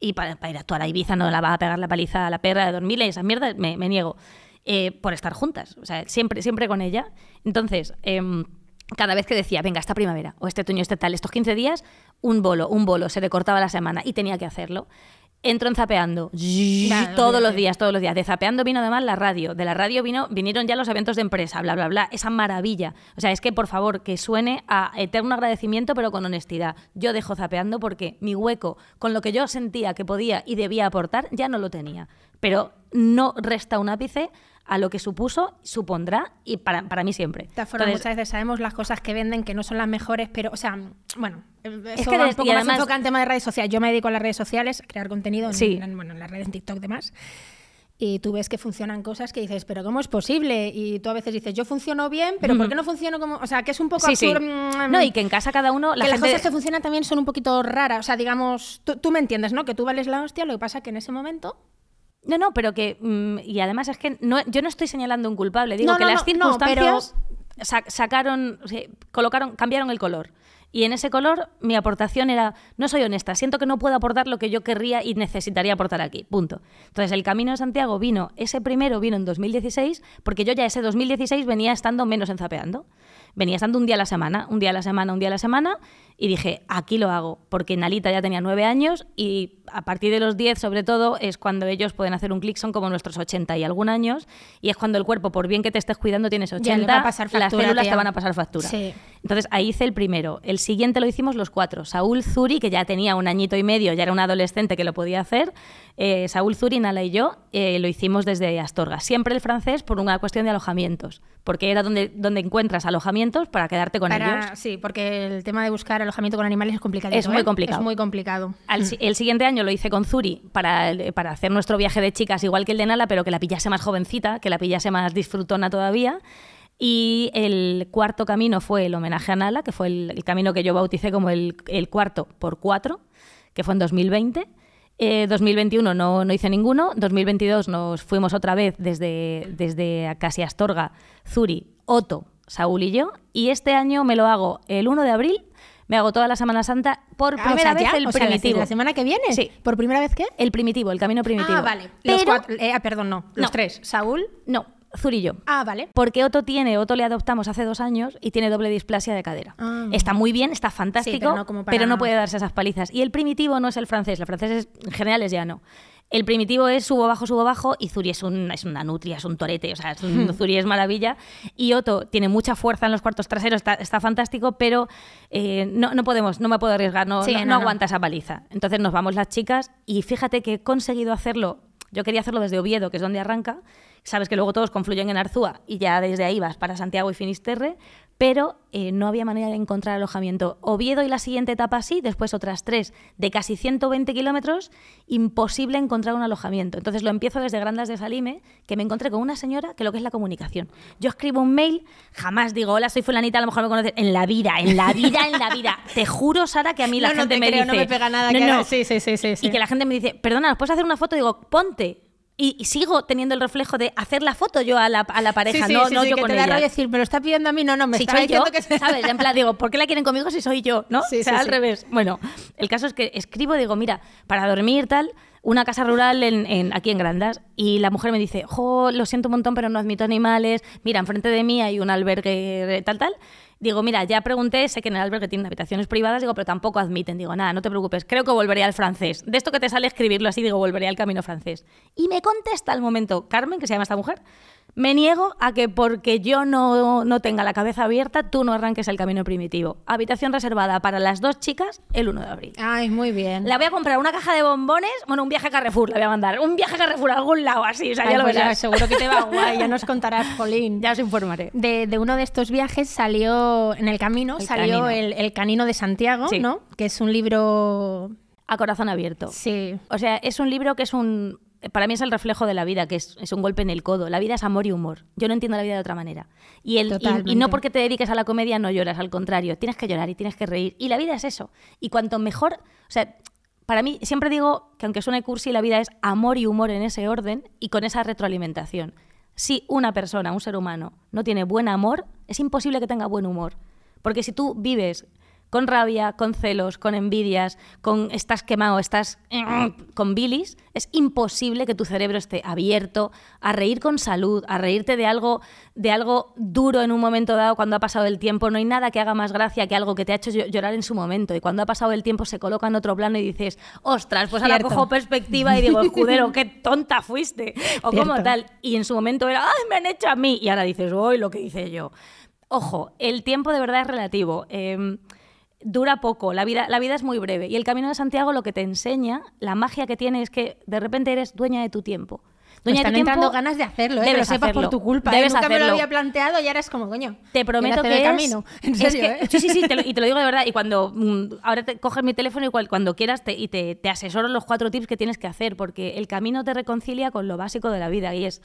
y para, para ir a toda la Ibiza no la va a pegar la paliza a la perra de dormirle esa mierda me, niego. Eh, por estar juntas, o sea, siempre, siempre con ella. Entonces, em, cada vez que decía, venga, esta primavera, o este otoño, este tal, estos 15 días, un bolo, un bolo, se le cortaba la semana y tenía que hacerlo. Entro en zapeando todos los días, todos los días. De zapeando vino además la radio, de la radio vino vinieron ya los eventos de empresa, bla bla bla, esa maravilla. O sea, es que por favor que suene a eterno agradecimiento pero con honestidad. Yo dejo zapeando porque mi hueco con lo que yo sentía que podía y debía aportar ya no lo tenía, pero no resta un ápice a lo que supuso, supondrá y para, para mí siempre. De muchas veces sabemos las cosas que venden que no son las mejores, pero, o sea, bueno, es que va un poco más tema de redes sociales. Yo me dedico a las redes sociales, a crear contenido, en, bueno, en las redes, en TikTok, demás y tú ves que funcionan cosas que dices, pero ¿cómo es posible? Y tú a veces dices, yo funciono bien, pero ¿por qué no funciono como.? O sea, que es un poco absurdo. Mm, no, y que en casa cada uno. que las cosas que funcionan también son un poquito raras. O sea, digamos, tú, tú, me entiendes, ¿no? Que tú vales la hostia, lo que pasa que en ese momento no, no, pero que. Mm, y además es que no, yo no estoy señalando un culpable. Digo que las circunstancias sacaron, colocaron, cambiaron el color. Y en ese color mi aportación era, no soy honesta, siento que no puedo aportar lo que yo querría y necesitaría aportar aquí, punto. Entonces el Camino de Santiago vino, ese primero vino en 2016, porque yo ya ese 2016 venía estando menos enzapeando venía dando un día a la semana, un día a la semana, un día a la semana, y dije, aquí lo hago, porque Nalita ya tenía nueve años y a partir de los diez, sobre todo, es cuando ellos pueden hacer un clic, son como nuestros ochenta y algún años, y es cuando el cuerpo, por bien que te estés cuidando, tienes ochenta, las células te van a pasar factura. Entonces ahí hice el primero, el siguiente lo hicimos los cuatro, Saúl Zuri, que ya tenía un añito y medio, ya era un adolescente que lo podía hacer, eh, Saúl, Zuri, Nala y yo eh, lo hicimos desde Astorga. Siempre el francés por una cuestión de alojamientos, porque era donde, donde encuentras alojamientos para quedarte con para, Sí, porque el tema de buscar alojamiento con animales es ¿eh? complicado. Es muy complicado. el siguiente año lo hice con Zuri para, hacer nuestro viaje de chicas igual que el de Nala, pero que la pillase más jovencita, que la pillase más disfrutona todavía. Y el cuarto camino fue el homenaje a Nala, que fue el, camino que yo bauticé como el, el, cuarto por cuatro, que fue en 2020. 2021 eh, no, no hice ninguno. 2022 nos fuimos otra vez desde, desde casi Astorga, Zuri, Otto, Saúl y yo. Y este año me lo hago el 1 de abril. Me hago toda la Semana Santa por ah, primera vez el primitivo. La, semana que viene? Sí. ¿Por primera vez qué? El primitivo, el camino primitivo. Ah, vale. los eh, ah, perdón, no. Los tres. Saúl. No. Zurillo. Ah, vale. Porque Otto tiene, Otto le adoptamos hace dos años y tiene doble displasia de cadera. Ah. Está muy bien, está fantástico, pero, no puede darse esas palizas. Y el primitivo no es el francés, el francés es, en general es ya no. El primitivo es subo bajo, subo bajo y Zuri es, es una nutria, es un torete, o sea, Zuri es maravilla. Y Otto tiene mucha fuerza en los cuartos traseros, está, fantástico, pero eh, no, no, podemos, no me puedo arriesgar, no, no, no aguanta esa paliza. Entonces nos vamos las chicas y fíjate que he conseguido hacerlo, yo quería hacerlo desde Oviedo, que es donde arranca, Sabes que luego todos confluyen en Arzúa y ya desde ahí vas para Santiago y Finisterre, pero eh, no había manera de encontrar alojamiento. Oviedo y la siguiente etapa sí, después otras tres de casi 120 kilómetros, imposible encontrar un alojamiento. Entonces lo empiezo desde Grandas de Salime, que me encontré con una señora que lo que es la comunicación. Yo escribo un mail, jamás digo, hola, soy fulanita, a lo mejor me conoces. En la vida, en la vida, en la vida. te juro, Sara, que a mí la gente no me No me pega nada. Sí, sí, sí, sí, Y que la gente me dice, perdona, ¿nos puedes hacer una foto? digo, ponte y, sigo teniendo el reflejo de hacer la foto yo a la, pareja, sí, no, no sí, que te ella. decir, me lo está pidiendo a mí, no, no, me está que ¿sabes? En plan, digo, ¿por qué la quieren conmigo si soy yo? ¿No? o sea, al revés. Bueno, el caso es que escribo, digo, mira, para dormir tal, una casa rural en, aquí en Grandas y la mujer me dice, jo, lo siento un montón, pero no admito animales, mira, enfrente de mí hay un albergue tal, tal, Digo, mira, ya pregunté, sé que en el albergue tienen habitaciones privadas, digo, pero tampoco admiten. Digo, nada, no te preocupes, creo que volveré al francés. De esto que te sale escribirlo así, digo, volveré al camino francés. Y me contesta al momento Carmen, que se llama esta mujer, me niego a que porque yo no, tenga la cabeza abierta, tú no arranques el camino primitivo. Habitación reservada para las dos chicas el 1 de abril. Ay, muy bien. La voy a comprar una caja de bombones, bueno, un viaje a Carrefour la voy a mandar. Un viaje a Carrefour a algún lado así, o sea, ya lo pues seguro que te va guay, ya nos contarás, Jolín. Ya os informaré. De, uno de estos viajes salió, en el camino, salió El, el, Canino de Santiago, ¿no? Que es un libro... A corazón abierto. Sí. O sea, es un libro que es un para mí es el reflejo de la vida, que es, un golpe en el codo. La vida es amor y humor. Yo no entiendo la vida de otra manera. Y, el, y, no porque te dediques a la comedia no lloras, al contrario, tienes que llorar y tienes que reír. Y la vida es eso. Y cuanto mejor, o sea, para mí siempre digo que aunque suene cursi, la vida es amor y humor en ese orden y con esa retroalimentación. Si una persona, un ser humano, no tiene buen amor, es imposible que tenga buen humor. Porque si tú vives con rabia, con celos, con envidias, con estás quemado, estás con bilis, es imposible que tu cerebro esté abierto a reír con salud, a reírte de algo, de algo duro en un momento dado cuando ha pasado el tiempo. No hay nada que haga más gracia que algo que te ha hecho llorar en su momento. Y cuando ha pasado el tiempo se coloca en otro plano y dices, ostras, pues ahora cojo perspectiva y digo, escudero, qué tonta fuiste. O como tal. Y en su momento era, ay, me han hecho a mí. Y ahora dices, uy, lo que hice yo. Ojo, el tiempo de verdad es relativo. Em, dura poco, la vida, la vida es muy breve. Y el Camino de Santiago lo que te enseña, la magia que tiene es que de repente eres dueña de tu tiempo. están entrando ganas de hacerlo, ¿eh? sepas por tu culpa. ¿eh? Debes Nunca me lo había planteado y ahora es como, coño. Te prometo que camino. ¿eh? Sí, sí, sí, y te lo digo de verdad. Y cuando mm, ahora te coges mi teléfono y cuando quieras y te, asesoro los cuatro tips que tienes que hacer, porque el camino te reconcilia con lo básico de la vida y es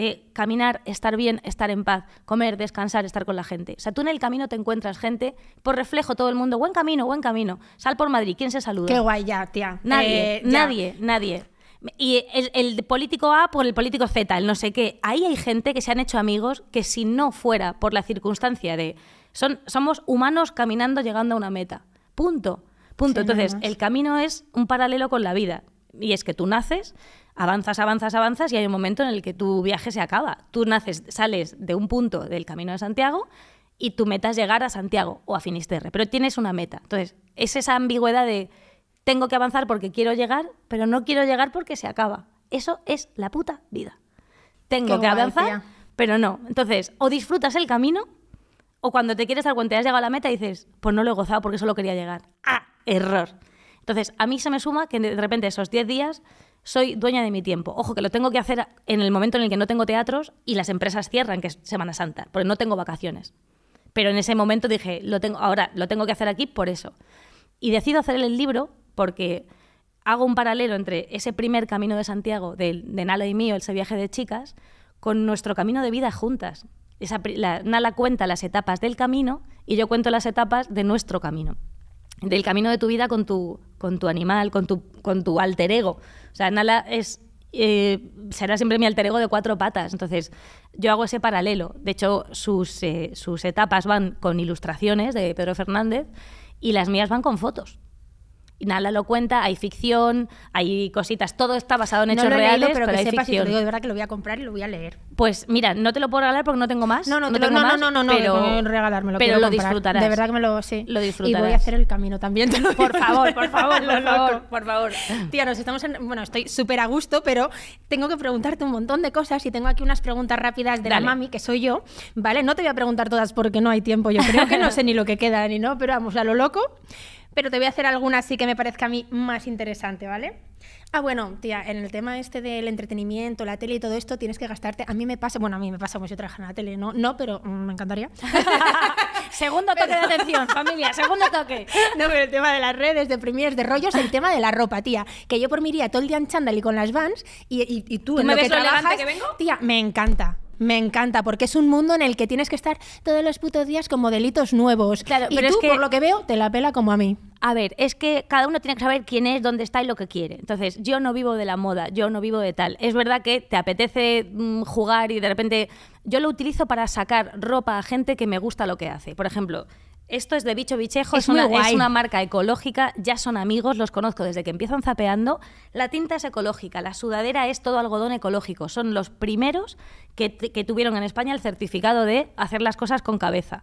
eh, caminar, estar bien, estar en paz, comer, descansar, estar con la gente. O sea, tú en el camino te encuentras gente, por reflejo todo el mundo, buen camino, buen camino. Sal por Madrid, ¿quién se saluda? Qué guay ya, tía. Nadie, eh, nadie, nadie. Y el, político A por el político Z, el no sé qué. Ahí hay gente que se han hecho amigos que si no fuera por la circunstancia de... Son, somos humanos caminando llegando a una meta. Punto. Punto. Entonces, el camino es un paralelo con la vida. Y es que tú naces, avanzas, avanzas, avanzas y hay un momento en el que tu viaje se acaba. Tú naces, sales de un punto del Camino de Santiago y tu meta es llegar a Santiago o a Finisterre, pero tienes una meta. Entonces, es esa ambigüedad de tengo que avanzar porque quiero llegar, pero no quiero llegar porque se acaba. Eso es la puta vida. Tengo que avanzar, pero no. Entonces, o disfrutas el camino, o cuando te quieres dar cuenta has llegado a la meta, dices, pues no lo he gozado porque solo quería llegar. ¡Ah! Error. Entonces, a mí se me suma que de repente esos 10 días soy dueña de mi tiempo. Ojo, que lo tengo que hacer en el momento en el que no tengo teatros y las empresas cierran, que es Semana Santa, porque no tengo vacaciones. Pero en ese momento dije, lo tengo, ahora lo tengo que hacer aquí por eso. Y decido hacer el libro porque hago un paralelo entre ese primer camino de Santiago, de, de Nala y mío, ese viaje de chicas, con nuestro camino de vida juntas. Esa, Nala cuenta las etapas del camino y yo cuento las etapas de nuestro camino. Del camino de tu vida con tu, con tu animal, con tu, con tu alter ego, o sea, Nala es eh, será siempre mi alter ego de cuatro patas. Entonces, yo hago ese paralelo. De hecho, sus, eh, sus etapas van con ilustraciones de Pedro Fernández y las mías van con fotos nada lo cuenta, hay ficción, hay cositas, todo está basado en hechos reales, pero, que hay ficción. te digo de verdad que lo voy a comprar y lo voy a leer. Pues mira, no te lo puedo regalar porque no tengo más. No, no, no, no, no, no, no, pero, regalármelo. Pero lo disfrutarás. De verdad que me lo sí. Lo disfrutarás. Y voy a hacer el camino también. por favor, por favor, por favor, por favor. Tía, nos estamos en, bueno, estoy súper a gusto, pero tengo que preguntarte un montón de cosas y tengo aquí unas preguntas rápidas de la mami que soy yo, ¿vale? No te voy a preguntar todas porque no hay tiempo, yo creo que no sé ni lo que queda ni no, pero vamos a lo loco pero te voy a hacer alguna así que me parezca a mí más interesante, ¿vale? Ah, bueno, tía, en el tema este del entretenimiento, la tele y todo esto, tienes que gastarte. A mí me pasa, bueno, a mí me pasa mucho trabajar en la tele, no, no pero mm, me encantaría. segundo toque de atención, familia, segundo toque. No, pero el tema de las redes, de premiers, de rollos, el tema de la ropa, tía. Que yo por mi iría todo el día en chándal y con las vans y, tú, me ves que lo trabajas, que vengo? Tía, me encanta. Me encanta, porque es un mundo en el que tienes que estar todos los putos días con modelitos nuevos. Claro, pero tú, que... por lo que veo, te la pela como a mí. A ver, es que cada uno tiene que saber quién es, dónde está y lo que quiere. Entonces, yo no vivo de la moda, yo no vivo de tal. Es verdad que te apetece mm, jugar y de repente yo lo utilizo para sacar ropa a gente que me gusta lo que hace. Por ejemplo, esto es de Bicho Bichejo, es, una, marca ecológica, ya son amigos, los conozco desde que empiezan zapeando. La tinta es ecológica, la sudadera es todo algodón ecológico, son los primeros que, que tuvieron en España el certificado de hacer las cosas con cabeza.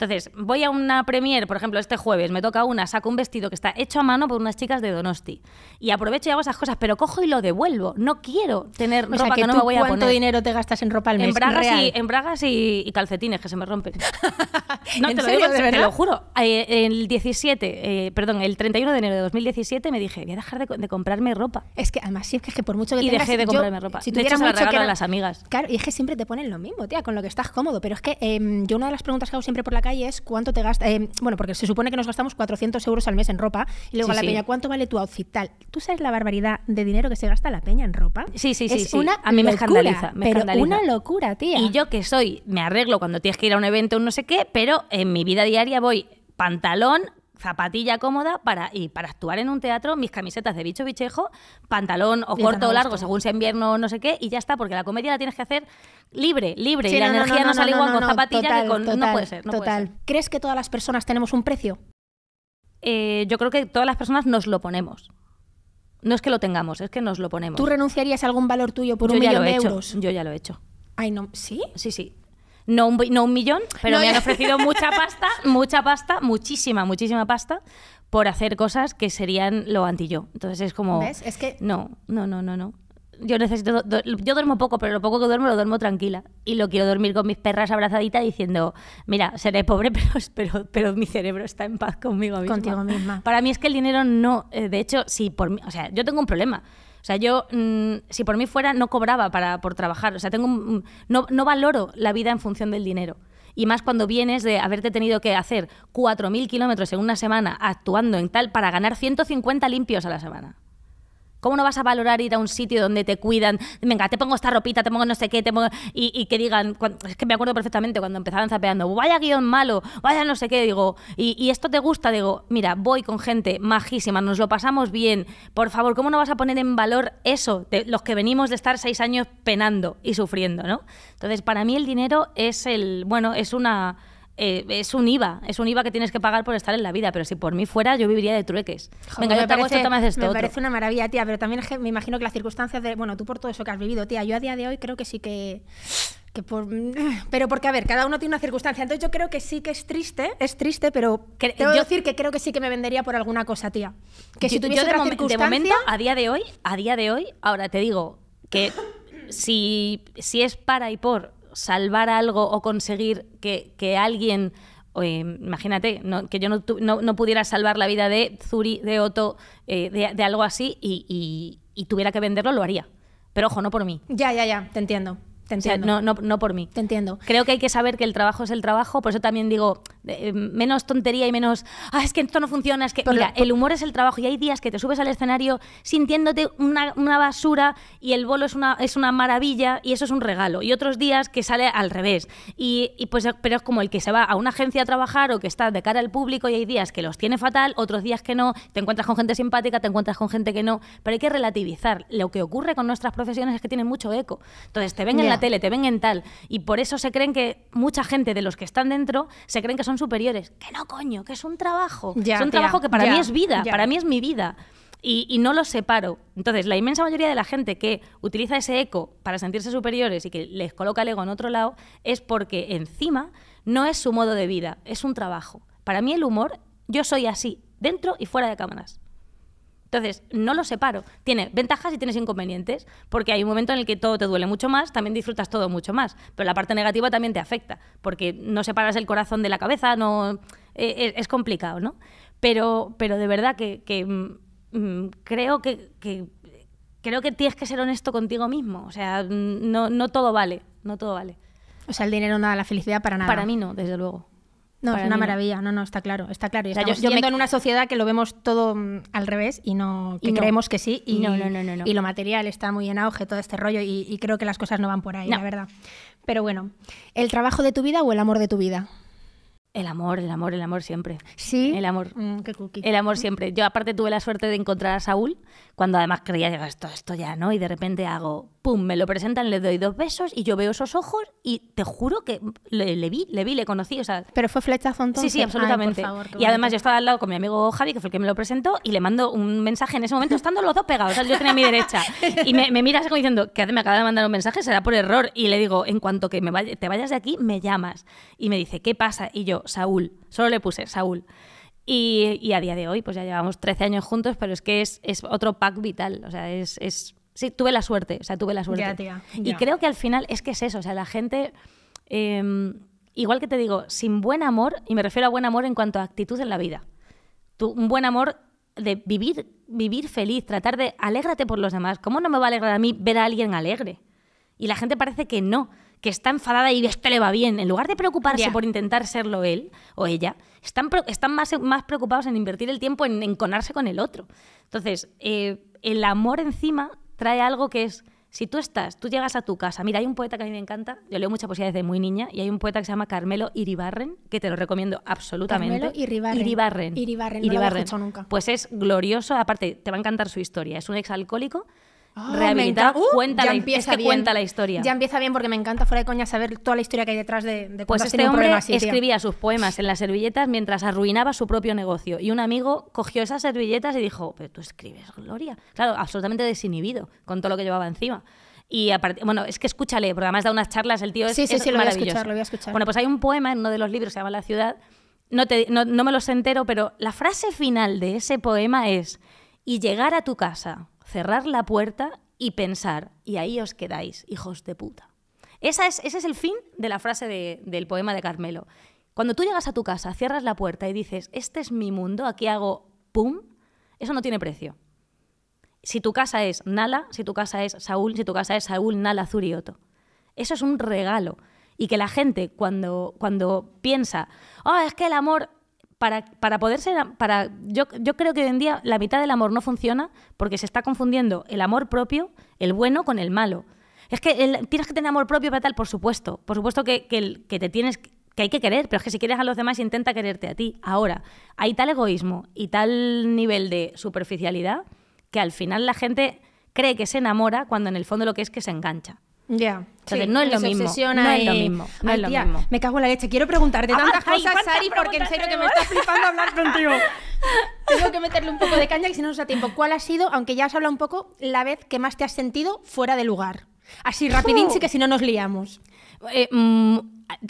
Entonces, voy a una premier, por ejemplo, este jueves, me toca una, saco un vestido que está hecho a mano por unas chicas de Donosti y aprovecho y hago esas cosas, pero cojo y lo devuelvo. No quiero tener ropa que, no me voy a poner. ¿Cuánto dinero te gastas en ropa al mes? En bragas, y, en bragas y, calcetines que se me rompen. no, te lo digo, te, lo juro. Eh, el 17, eh, perdón, el 31 de enero de 2017 me dije, voy a dejar de, comprarme ropa. Es que además, sí, es que, por mucho que y tengas... Y dejé de comprarme ropa. Si de hecho, se las amigas. Claro, y es que siempre te ponen lo mismo, tía, con lo que estás cómodo. Pero es que em, yo una de las preguntas que hago siempre por la es cuánto te gasta. Eh, bueno, porque se supone que nos gastamos 400 euros al mes en ropa. Y luego a la peña, ¿cuánto vale tu outfit tal? ¿Tú sabes la barbaridad de dinero que se gasta la peña en ropa? Sí, sí, sí. Es una a mí me escandaliza. pero una locura, tía. Y yo que soy, me arreglo cuando tienes que ir a un evento, un no sé qué, pero en mi vida diaria voy pantalón, zapatilla cómoda para, y para actuar en un teatro, mis camisetas de bicho bichejo, pantalón o corto o largo, según sea invierno o no sé qué, y ya está, porque la comedia la tienes que hacer libre, libre, y la energía no, sale igual con zapatilla que con... no puede ser, no total. Puede ser. ¿Crees que todas las personas tenemos un precio? Eh, yo creo que todas las personas nos lo ponemos. No es que lo tengamos, es que nos lo ponemos. ¿Tú renunciarías a algún valor tuyo por un millón de euros? Yo ya lo he hecho. Ay, no, ¿sí? Sí, sí no un, millón, pero me han ofrecido mucha pasta, mucha pasta, muchísima, muchísima pasta por hacer cosas que serían lo anti yo. Entonces es como... ¿Ves? Es que... No, no, no, no, no. Yo necesito... yo duermo poco, pero lo poco que duermo lo duermo tranquila. Y lo quiero dormir con mis perras abrazaditas diciendo, mira, seré pobre, pero, pero, pero mi cerebro está en paz conmigo misma. Contigo misma. Para mí es que el dinero no... Eh, de hecho, sí, por mí... O sea, yo tengo un problema. O sea, yo, mm, si por mí fuera, no cobraba para, por trabajar. O sea, tengo mm, no, no valoro la vida en función del dinero y más cuando vienes de haberte tenido que hacer 4.000 kilómetros en una semana actuando en tal para ganar 150 limpios a la semana. ¿Cómo no vas a valorar ir a un sitio donde te cuidan? Venga, te pongo esta ropita, te pongo no sé qué, te pongo... Y, que digan, es que me acuerdo perfectamente cuando empezaban zapeando, vaya guión malo, vaya no sé qué, digo, y, y, esto te gusta, digo, mira, voy con gente majísima, nos lo pasamos bien, por favor, ¿cómo no vas a poner en valor eso, de los que venimos de estar seis años penando y sufriendo, ¿no? Entonces, para mí el dinero es el, bueno, es una eh, es un IVA, es un IVA que tienes que pagar por estar en la vida, pero si por mí fuera yo viviría de trueques. Venga, yo te hago esto, me haces esto. Me parece una maravilla, tía, pero también me imagino que las circunstancias de, bueno, tú por todo eso que has vivido, tía, yo a día de hoy creo que sí que por, pero porque, a ver, cada uno tiene una circunstancia. Entonces yo creo que sí que es triste, es triste, pero yo, decir que creo que sí que me vendería por alguna cosa, tía. Que yo, si tuviese de, momento, a día de hoy, a día de hoy, ahora te digo que si, si es para y por salvar algo o conseguir que, alguien, eh, imagínate, que yo no, pudiera salvar la vida de Zuri, de Otto, eh, de, algo así, y, y tuviera que venderlo, lo haría. Pero ojo, no por mí. Ya, ya, ya, te entiendo entiendo. no, no, por mí. Te entiendo. Creo que hay que saber que el trabajo es el trabajo, por eso también digo, eh, eh, menos tontería y menos, ah, es que esto no funciona, es que, el humor es el trabajo y hay días que te subes al escenario sintiéndote una, basura y el bolo es una, es una maravilla y eso es un regalo. Y otros días que sale al revés. Y, pues, pero es como el que se va a una agencia a trabajar o que está de cara al público y hay días que los tiene fatal, otros días que no, te encuentras con gente simpática, te encuentras con gente que no, pero hay que relativizar. Lo que ocurre con nuestras profesiones es que tienen mucho eco. Entonces, te ven en la tele, te ven en tal. Y por eso se creen que mucha gente de los que están dentro se creen que son superiores. Que no, coño, que es un trabajo. es un trabajo que para mí es vida, para mí es mi vida. Y, y, no los separo. Entonces, la inmensa mayoría de la gente que utiliza ese eco para sentirse superiores y que les coloca el ego en otro lado es porque encima no es su modo de vida, es un trabajo. Para mí el humor, yo soy así, dentro y fuera de cámaras. Entonces, no lo separo. Tiene ventajas y tienes inconvenientes, porque hay un momento en el que todo te duele mucho más, también disfrutas todo mucho más, pero la parte negativa también te afecta, porque no separas el corazón de la cabeza, no e, e, es, complicado, ¿no? Pero, pero de verdad que, mm, mm, creo que, creo que tienes que ser honesto contigo mismo, o sea, mm, no, no todo vale, no todo vale. O sea, el dinero no da la felicidad para nada. Para mí no, desde luego. No, es una maravilla, no, no, está claro, está claro. yo, yo en una sociedad que lo vemos todo mm, al revés y no creemos que sí y, no, y lo material está muy en auge, todo este rollo y, creo que las cosas no van por ahí, la verdad. Pero bueno, ¿el trabajo de tu vida o el amor de tu vida? El amor, el amor, el amor siempre. Sí. El amor. Mm, qué cookie. El amor siempre. Yo aparte tuve la suerte de encontrar a Saúl, cuando además creía que esto, esto ya, ¿no? Y de repente hago, pum, me lo presentan, le doy dos besos y yo veo esos ojos y te juro que le, vi, le vi, le conocí, o sea... Pero fue flechazo entonces. Sí, sí, absolutamente. y además yo estaba al lado con mi amigo Javi, que fue el que me lo presentó, y le mando un mensaje en ese momento, estando los dos pegados, o sea, yo tenía a mi derecha. Y me, me miras como diciendo, que me acaba de mandar un mensaje, será por error. Y le digo, en cuanto que te vayas de aquí, me llamas. Y me dice, ¿qué pasa? Y yo, Saúl, solo le puse, Saúl. Y, a día de hoy, pues ya llevamos 13 años juntos, pero es que es, otro pack vital. O sea, es, es, Sí, tuve la suerte, o sea, tuve la suerte. Y creo que al final es que es eso, o sea, la gente. Em, igual que te digo, sin buen amor, y me refiero a buen amor en cuanto a actitud en la vida. un buen amor de vivir, vivir feliz, tratar de alégrate por los demás. ¿Cómo no me va a alegrar a mí ver a alguien alegre? Y la gente parece que no que está enfadada y esto le va bien, en lugar de preocuparse por intentar serlo él o ella, están, están más, más preocupados en invertir el tiempo en enconarse con el otro. Entonces, eh, el amor encima trae algo que es, si tú estás, tú llegas a tu casa, mira, hay un poeta que a mí me encanta, yo leo mucha poesía desde muy niña, y hay un poeta que se llama Carmelo Iribarren, que te lo recomiendo absolutamente. Carmelo Iribarren. Iribarren. Iribarren, Iribarren. nunca. Pues es glorioso, aparte, te va a encantar su historia. Es un exalcohólico Ah, realmente uh, cuenta, la, es cuenta la historia. Ya empieza bien porque me encanta fuera de coña saber toda la historia que hay detrás de, Pues este hombre escribía sus poemas en las servilletas mientras arruinaba su propio negocio y un amigo cogió esas servilletas y dijo, pero tú escribes Gloria. Claro, absolutamente desinhibido con todo lo que llevaba encima. Y aparte, bueno, es que escúchale, porque además da unas charlas, el tío es, sí, sí, maravilloso. Voy a escuchar, Bueno, pues hay un poema en uno de los libros se llama La ciudad. No, no, no me los entero, pero la frase final de ese poema es, y llegar a tu casa cerrar la puerta y pensar, y ahí os quedáis, hijos de puta. Esa es, ese es el fin de la frase del poema de Carmelo. Cuando tú llegas a tu casa, cierras la puerta y dices, este es mi mundo, aquí hago pum, eso no tiene precio. Si tu casa es Nala, si tu casa es Saúl, si tu casa es Saúl, Nala, Zurioto. Eso es un regalo. Y que la gente cuando, cuando piensa, oh, es que el amor para, poder ser, para, yo, yo creo que hoy en día la mitad del amor no funciona porque se está confundiendo el amor propio, el bueno, con el malo. Es que tienes que tener amor propio para tal, por supuesto. Por supuesto que, el, que te tienes que hay que querer, pero es que si quieres a los demás intenta quererte a ti. Ahora, hay tal egoísmo y tal nivel de superficialidad que al final la gente cree que se enamora cuando en el fondo lo que es que se engancha. Ya. no es lo mismo. No es lo mismo. No es lo mismo. Me cago en la leche. Quiero preguntarte tantas cosas, Sari, porque en serio que me está flipando hablar contigo. Tengo que meterle un poco de caña que si no nos da tiempo. ¿Cuál ha sido, aunque ya has hablado un poco, la vez que más te has sentido fuera de lugar? Así rapidín, sí que si no nos liamos. Eh, mm,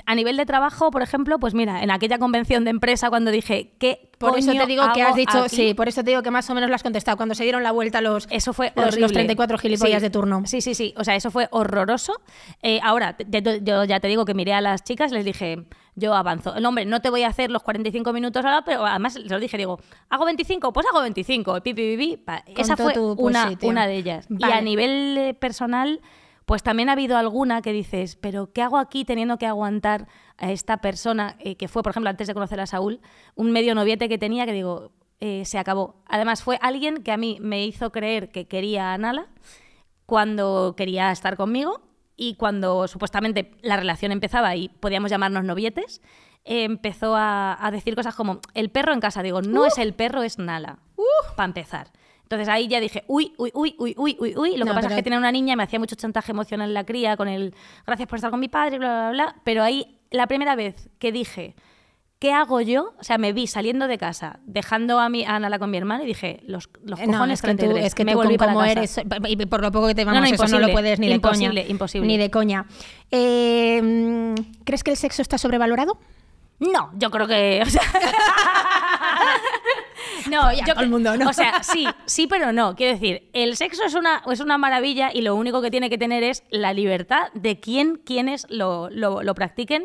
a nivel de trabajo, por ejemplo, pues mira, en aquella convención de empresa cuando dije que por eso te digo que has dicho, sí, por eso te digo que más o menos lo has contestado cuando se dieron la vuelta los los, 34 gilipollas de turno. Sí, sí, sí, o sea, eso fue horroroso. Eh, ahora, yo ya te digo que miré a las chicas, les dije, yo avanzo. No, hombre, no te voy a hacer los 45 minutos ahora, pero además les lo dije, digo, hago 25, pues hago 25. pipi pi, Esa fue una, una de ellas. Y a nivel eh, personal, pues también ha habido alguna que dices, pero ¿qué hago aquí teniendo que aguantar a esta persona eh, que fue, por ejemplo, antes de conocer a Saúl, un medio noviete que tenía que digo, eh, se acabó. Además fue alguien que a mí me hizo creer que quería a Nala cuando quería estar conmigo y cuando supuestamente la relación empezaba y podíamos llamarnos novietes, empezó a, decir cosas como, el perro en casa, digo, no uh. es el perro, es Nala, uh. para empezar. Entonces ahí ya dije, uy, uy, uy, uy, uy, uy, uy. Lo que pasa es que tenía una niña y me hacía mucho chantaje emocional la cría con el gracias por estar con mi padre, bla, bla, bla. Pero ahí, la primera vez que dije, ¿qué hago yo? O sea, me vi saliendo de casa, dejando a, mi, Ana con mi hermana y dije, los, los eh, cojones que es que me vuelvo y por lo poco que te vamos, eso no lo puedes ni de coña. Imposible, Ni de coña. Eh, ¿Crees que el sexo está sobrevalorado? No, yo creo que... No, todo el mundo, ¿no? O sea, sí, sí, pero no. Quiero decir, el sexo es una, es una maravilla y lo único que tiene que tener es la libertad de quién, quienes lo, lo, practiquen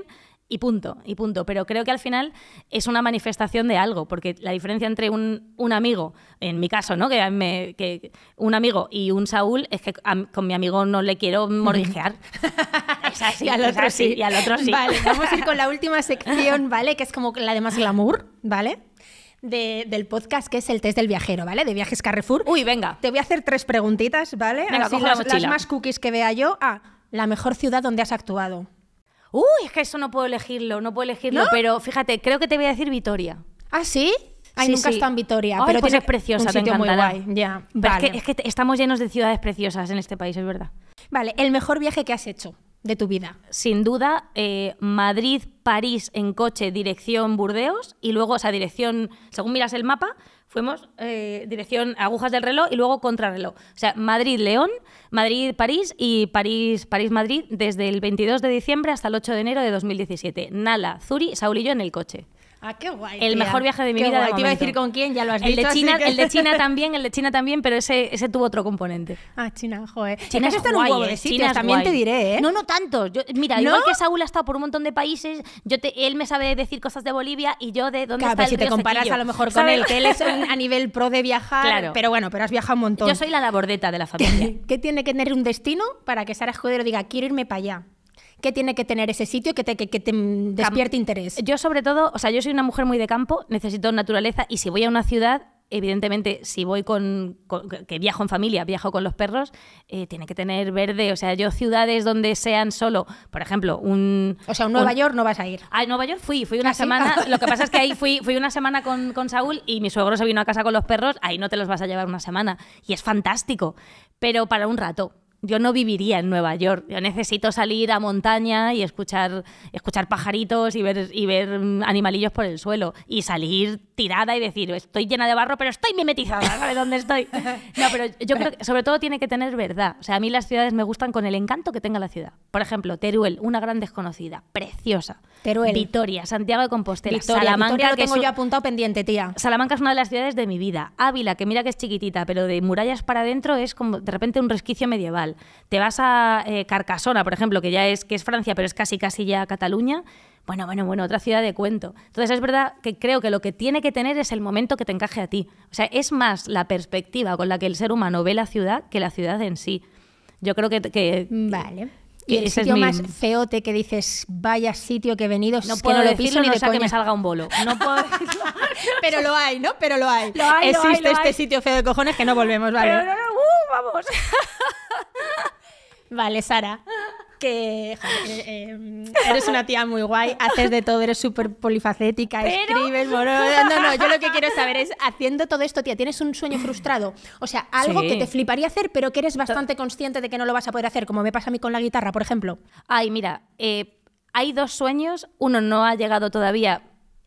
y punto, y punto. Pero creo que al final es una manifestación de algo, porque la diferencia entre un, un amigo, en mi caso, ¿no? Que, que un amigo y un Saúl es que con mi amigo no le quiero mordijear. Es así, al otro sí. Y al otro sí. Vale, vamos a ir con la última sección, ¿vale? Que es como la de más glamour, ¿vale? del podcast, que es el test del viajero, ¿vale? De Viajes Carrefour. Uy, venga. Te voy a hacer tres preguntitas, ¿vale? Así las, más cookies que vea yo. a ah, la mejor ciudad donde has actuado. Uy, es que eso no puedo elegirlo, no puedo elegirlo, pero fíjate, creo que te voy a decir Vitoria. ¿Ah, sí? Ay, nunca has estado en Vitoria, pero pues es preciosa, un sitio muy guay. Ya, es que estamos llenos de ciudades preciosas en este país, es verdad. Vale, el mejor viaje que has hecho de tu vida. Sin duda, eh, Madrid, París en coche, dirección Burdeos, y luego, o sea, dirección, según miras el mapa, fuimos eh, dirección agujas del reloj y luego contrarreloj. O sea, Madrid-León, Madrid-París y París-París-Madrid desde el 22 de diciembre hasta el 8 de enero de 2017. Nala, Zuri, Saulillo en el coche. Ah, qué guay. El mejor viaje de mi vida. Te iba a decir con quién, ya lo has el dicho, De China, El de China también, el de China también, pero ese, ese tuvo otro componente. Ah, China, joder. ¿eh? China es, un huevo de sitios, también te diré, ¿eh? No, no tanto. Yo, mira, yo igual que Saúl ha estado por un montón de países, yo él me sabe decir cosas de Bolivia y yo de dónde está el si te comparas a lo mejor con él, que él es a nivel pro de viajar, claro. pero bueno, pero has viajado un montón. Yo soy la labordeta de la familia. ¿Qué tiene que tener un destino para que Sara Escudero diga, quiero irme para allá? ¿Qué tiene que tener ese sitio que te, te despierte interés? Yo sobre todo, o sea, yo soy una mujer muy de campo, necesito naturaleza y si voy a una ciudad, evidentemente, si voy con, que viajo en familia, viajo con los perros, eh, tiene que tener verde. O sea, yo ciudades donde sean solo, por ejemplo, un. O sea, un Nueva York no vas a ir. A Nueva York fui, fui una ¿Ah, semana. lo que pasa es que ahí fui, fui una semana con, con, Saúl y mi suegro se vino a casa con los perros. Ahí no te los vas a llevar una semana. Y es fantástico, pero para un rato yo no viviría en Nueva York. Yo necesito salir a montaña y escuchar, escuchar pajaritos y ver, y ver mm, animalillos por el suelo. Y salir tirada y decir, estoy llena de barro, pero estoy mimetizada, ¿sabes dónde estoy? No, pero yo creo que sobre todo tiene que tener verdad. O sea, a mí las ciudades me gustan con el encanto que tenga la ciudad. Por ejemplo, Teruel, una gran desconocida, preciosa. Teruel. Vitoria, Santiago de Compostela, Salamanca. lo tengo apuntado pendiente, tía. Salamanca es una de las ciudades de mi vida. Ávila, que mira que es chiquitita, pero de murallas para adentro es como de repente un resquicio medieval te vas a eh, Carcasona, por ejemplo, que ya es, que es Francia, pero es casi casi ya Cataluña, bueno, bueno, bueno, otra ciudad de cuento. Entonces es verdad que creo que lo que tiene que tener es el momento que te encaje a ti. O sea, es más la perspectiva con la que el ser humano ve la ciudad que la ciudad en sí. Yo creo que vale. Y, el sitio más feote que dices, vaya sitio que he venido, no puedo que no lo piso ni de que me salga un bolo. No puedo Pero lo hay, ¿no? Pero lo hay. Existe este sitio feo de cojones que no volvemos, ¿vale? Pero no, no, uh, vamos. Vale, Sara. Que eh, eh, eres una tía muy guay, haces de todo, eres súper polifacética, escribes, No, no, yo lo que quiero saber es, haciendo todo esto, tía, tienes un sueño frustrado. O sea, algo que te fliparía hacer, pero que eres bastante consciente de que no lo vas a poder hacer, como me pasa a mí con la guitarra, por ejemplo. Ay, mira, eh, hay dos sueños. Uno no ha llegado todavía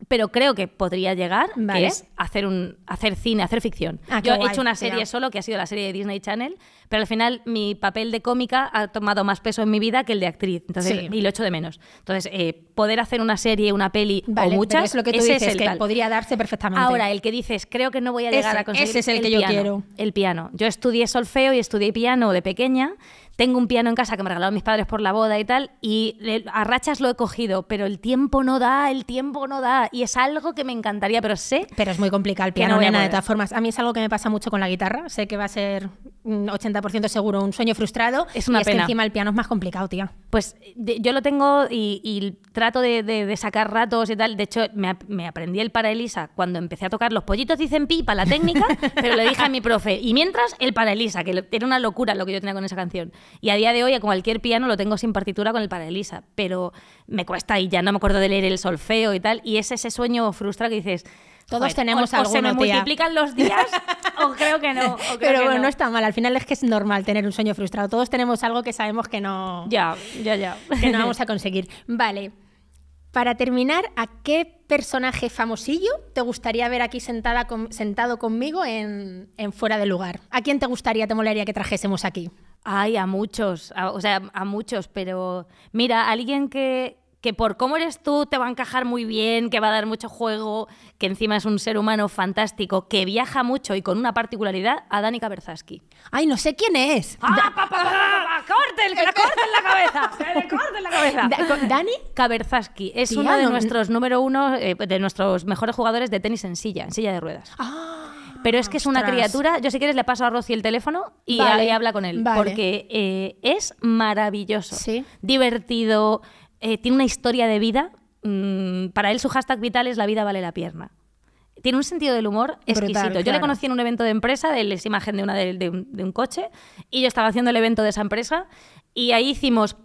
pero creo que podría llegar, a es hacer, un, hacer cine, hacer ficción. Ah, yo he hecho una serie solo, que ha sido la serie de Disney Channel, pero al final mi papel de cómica ha tomado más peso en mi vida que el de actriz, entonces, y lo echo de menos. Entonces, eh, poder hacer una serie, una peli o muchas, es lo que tú ese es que podría darse perfectamente. Ahora, el que dices, creo que no voy a llegar a conseguir ese es el, que yo quiero. El piano. Yo estudié solfeo y estudié piano de pequeña tengo un piano en casa que me regalaron mis padres por la boda y tal, y a rachas lo he cogido, pero el tiempo no da, el tiempo no da, y es algo que me encantaría, pero sé. Pero es muy complicado el piano, de todas formas. A mí es algo que me pasa mucho con la guitarra, sé que va a ser 80% seguro un sueño frustrado. Es una Es que encima el piano es más complicado, tía. Pues yo lo tengo y, trato de, sacar ratos y tal. De hecho, me, me aprendí el para Elisa cuando empecé a tocar los pollitos dicen pipa, la técnica, pero le dije a mi profe, y mientras el para Elisa, que era una locura lo que yo tenía con esa canción. Y a día de hoy a cualquier piano lo tengo sin partitura con el Paralisa, pero me cuesta y ya no me acuerdo de leer el solfeo y tal. Y es ese sueño frustrado que dices... Todos tenemos o, o se multiplican los días o creo que no. Pero bueno, no. está mal. Al final es que es normal tener un sueño frustrado. Todos tenemos algo que sabemos que no. Ya, ya, ya. Que no vamos a conseguir. Vale. Para terminar, ¿a qué personaje famosillo te gustaría ver aquí sentada sentado conmigo en, en Fuera de Lugar? ¿A quién te gustaría, te molaría que trajésemos aquí? Ay, a muchos, o sea, a muchos, pero mira, alguien que, que por cómo eres tú te va a encajar muy bien, que va a dar mucho juego, que encima es un ser humano fantástico, que viaja mucho y con una particularidad, a Dani Kaberzaski. Ay, no sé quién es. ¡Ah, papá! la la cabeza! le corten la cabeza! ¿Dani? Kaberzaski. Es uno de nuestros número uno, eh, de nuestros mejores jugadores de tenis en silla, en silla de ruedas. ¡Ah! Pero es que es una criatura. Yo, si quieres, le paso a Rocío el teléfono y ahí habla con él. Porque eh, es maravilloso. Divertido. Eh, tiene una historia de vida. Mm, para él, su hashtag vital es la vida vale la pierna. Tiene un sentido del humor exquisito. Yo le conocí en un evento de empresa, de es imagen de, una de, un, coche, y yo estaba haciendo el evento de esa empresa, y ahí hicimos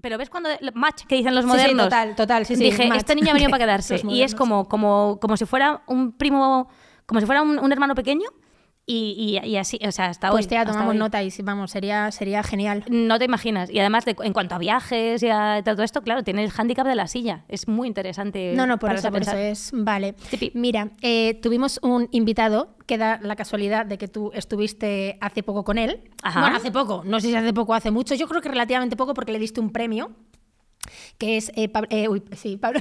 Pero ¿ves cuando match que dicen los modelos sí, total, total, sí, sí, Dije, esta este niño ha para quedarse. Y es como, como, como si fuera un primo como si fuera un, hermano pequeño. Y, y, así, o sea, hasta pues hoy. Pues tomamos nota y vamos, sería, sería genial. No te imaginas. Y además, de, en cuanto a viajes y a todo esto, claro, tiene el hándicap de la silla. Es muy interesante. No, no, por, eso, es. Vale. Mira, eh, tuvimos un invitado que da la casualidad de que tú estuviste hace poco con él. Bueno, hace poco, no sé si hace poco, o hace mucho. Yo creo que relativamente poco porque le diste un premio que es eh, Pablo, eh, sí, Pablo,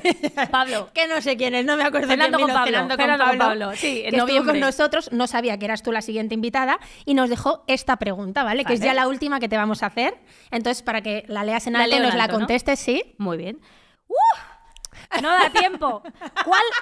que no sé quién es, no me acuerdo. quién con, Pablo, con Pablo, sí, que estuvo con nosotros, no sabía que eras tú la siguiente invitada y nos dejó esta pregunta, ¿vale? Que es ya la última que te vamos a hacer. Entonces, para que la leas en alto y nos la contestes, sí. Muy bien. ¡Uh! No da tiempo. ¿Cuál?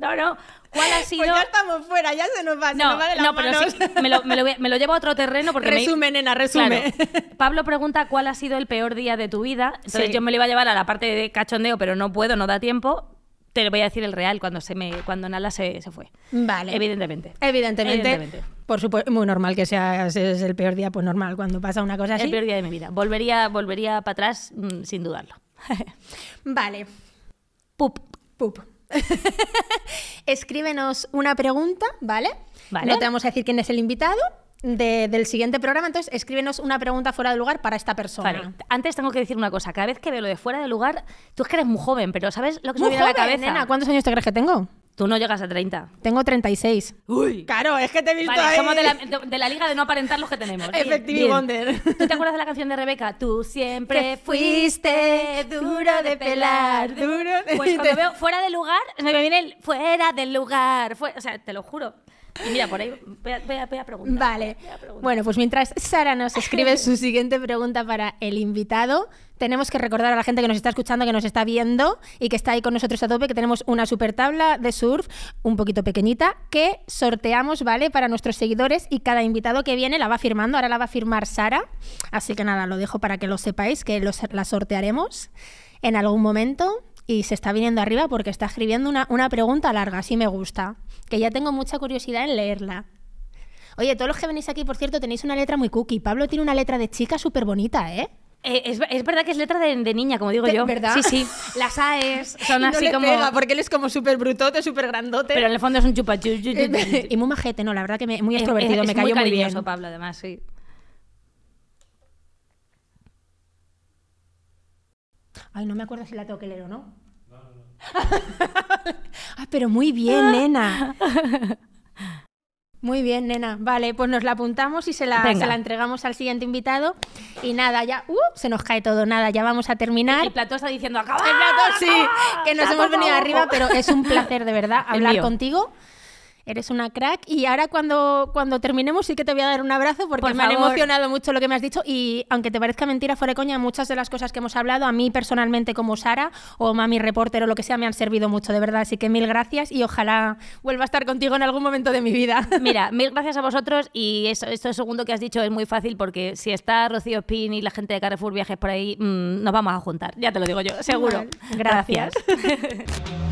No, no. ¿Cuál ha sido? Pues ya estamos fuera, ya se nos va. No, se no pero me, lo, llevo a otro terreno porque. Resume, me... nena, resume. Pablo pregunta cuál ha sido el peor día de tu vida. Entonces yo me lo iba a llevar a la parte de cachondeo, pero no puedo, no da tiempo te lo voy a decir el real cuando se me cuando Nala se, se fue. Vale. Evidentemente. Evidentemente. Por supuesto, muy normal que sea es el peor día, pues normal cuando pasa una cosa así. El peor día de mi vida. Volvería volvería para atrás mm, sin dudarlo. vale. Pup. Pup. Escríbenos una pregunta, ¿vale? No te vamos a decir quién es el invitado, del siguiente programa. Entonces, escríbenos una pregunta fuera de lugar para esta persona. Antes tengo que decir una cosa. Cada vez que veo lo de fuera de lugar, tú es que eres muy joven, pero ¿sabes lo que se me viene a la cabeza? Nena, ¿cuántos años te crees que tengo? Tú no llegas a 30. Tengo 36. Uy. Claro, es que te he visto vale, somos de la, liga de no aparentar los que tenemos. Efectivo Wonder. ¿Tú te acuerdas de la canción de Rebeca? Tú siempre fuiste duro de pelar, duro Pues cuando veo fuera de lugar, me viene fuera del lugar. o sea, te lo juro. Y mira, por ahí voy a, preguntar. Vale. Bueno, pues mientras Sara nos escribe su siguiente pregunta para el invitado, tenemos que recordar a la gente que nos está escuchando, que nos está viendo y que está ahí con nosotros a tope, que tenemos una super tabla de surf un poquito pequeñita que sorteamos, ¿vale? Para nuestros seguidores y cada invitado que viene la va firmando. Ahora la va a firmar Sara. Así que nada, lo dejo para que lo sepáis, que la sortearemos en algún momento y se está viniendo arriba porque está escribiendo una, una, pregunta larga, así me gusta, que ya tengo mucha curiosidad en leerla. Oye, todos los que venís aquí, por cierto, tenéis una letra muy cookie. Pablo tiene una letra de chica súper bonita, ¿eh? Eh, es, verdad que es letra de, niña, como digo yo. ¿Verdad? Sí, sí. Las AES son así como. Pega porque él es como súper brutote, súper grandote. Pero en el fondo es un chupachu eh, eh, Y muy majete, ¿no? La verdad que me, muy extrovertido, me cayó muy, bien muy Pablo, además, sí. Ay, no me acuerdo si la tengo que leer o no. no, no, no. ah, pero muy bien, nena. Muy bien, nena. Vale, pues nos la apuntamos y se la, entregamos al siguiente invitado. Y nada, ya uh, se nos cae todo, nada, ya vamos a terminar. El plató está diciendo, acaba. El Plato sí, que nos hemos venido arriba, pero es un placer de verdad hablar contigo. Eres una crack y ahora cuando, cuando terminemos sí que te voy a dar un abrazo porque me han emocionado mucho lo que me has dicho y aunque te parezca mentira, fuera de coña, muchas de las cosas que hemos hablado a mí personalmente como Sara o Mami Reporter o lo que sea me han servido mucho, de verdad. Así que mil gracias y ojalá vuelva a estar contigo en algún momento de mi vida. Mira, mil gracias a vosotros y eso, esto segundo que has dicho es muy fácil porque si está Rocío Spin y la gente de Carrefour Viajes por ahí, mm, nos vamos a juntar. Ya te lo digo yo, seguro. gracias.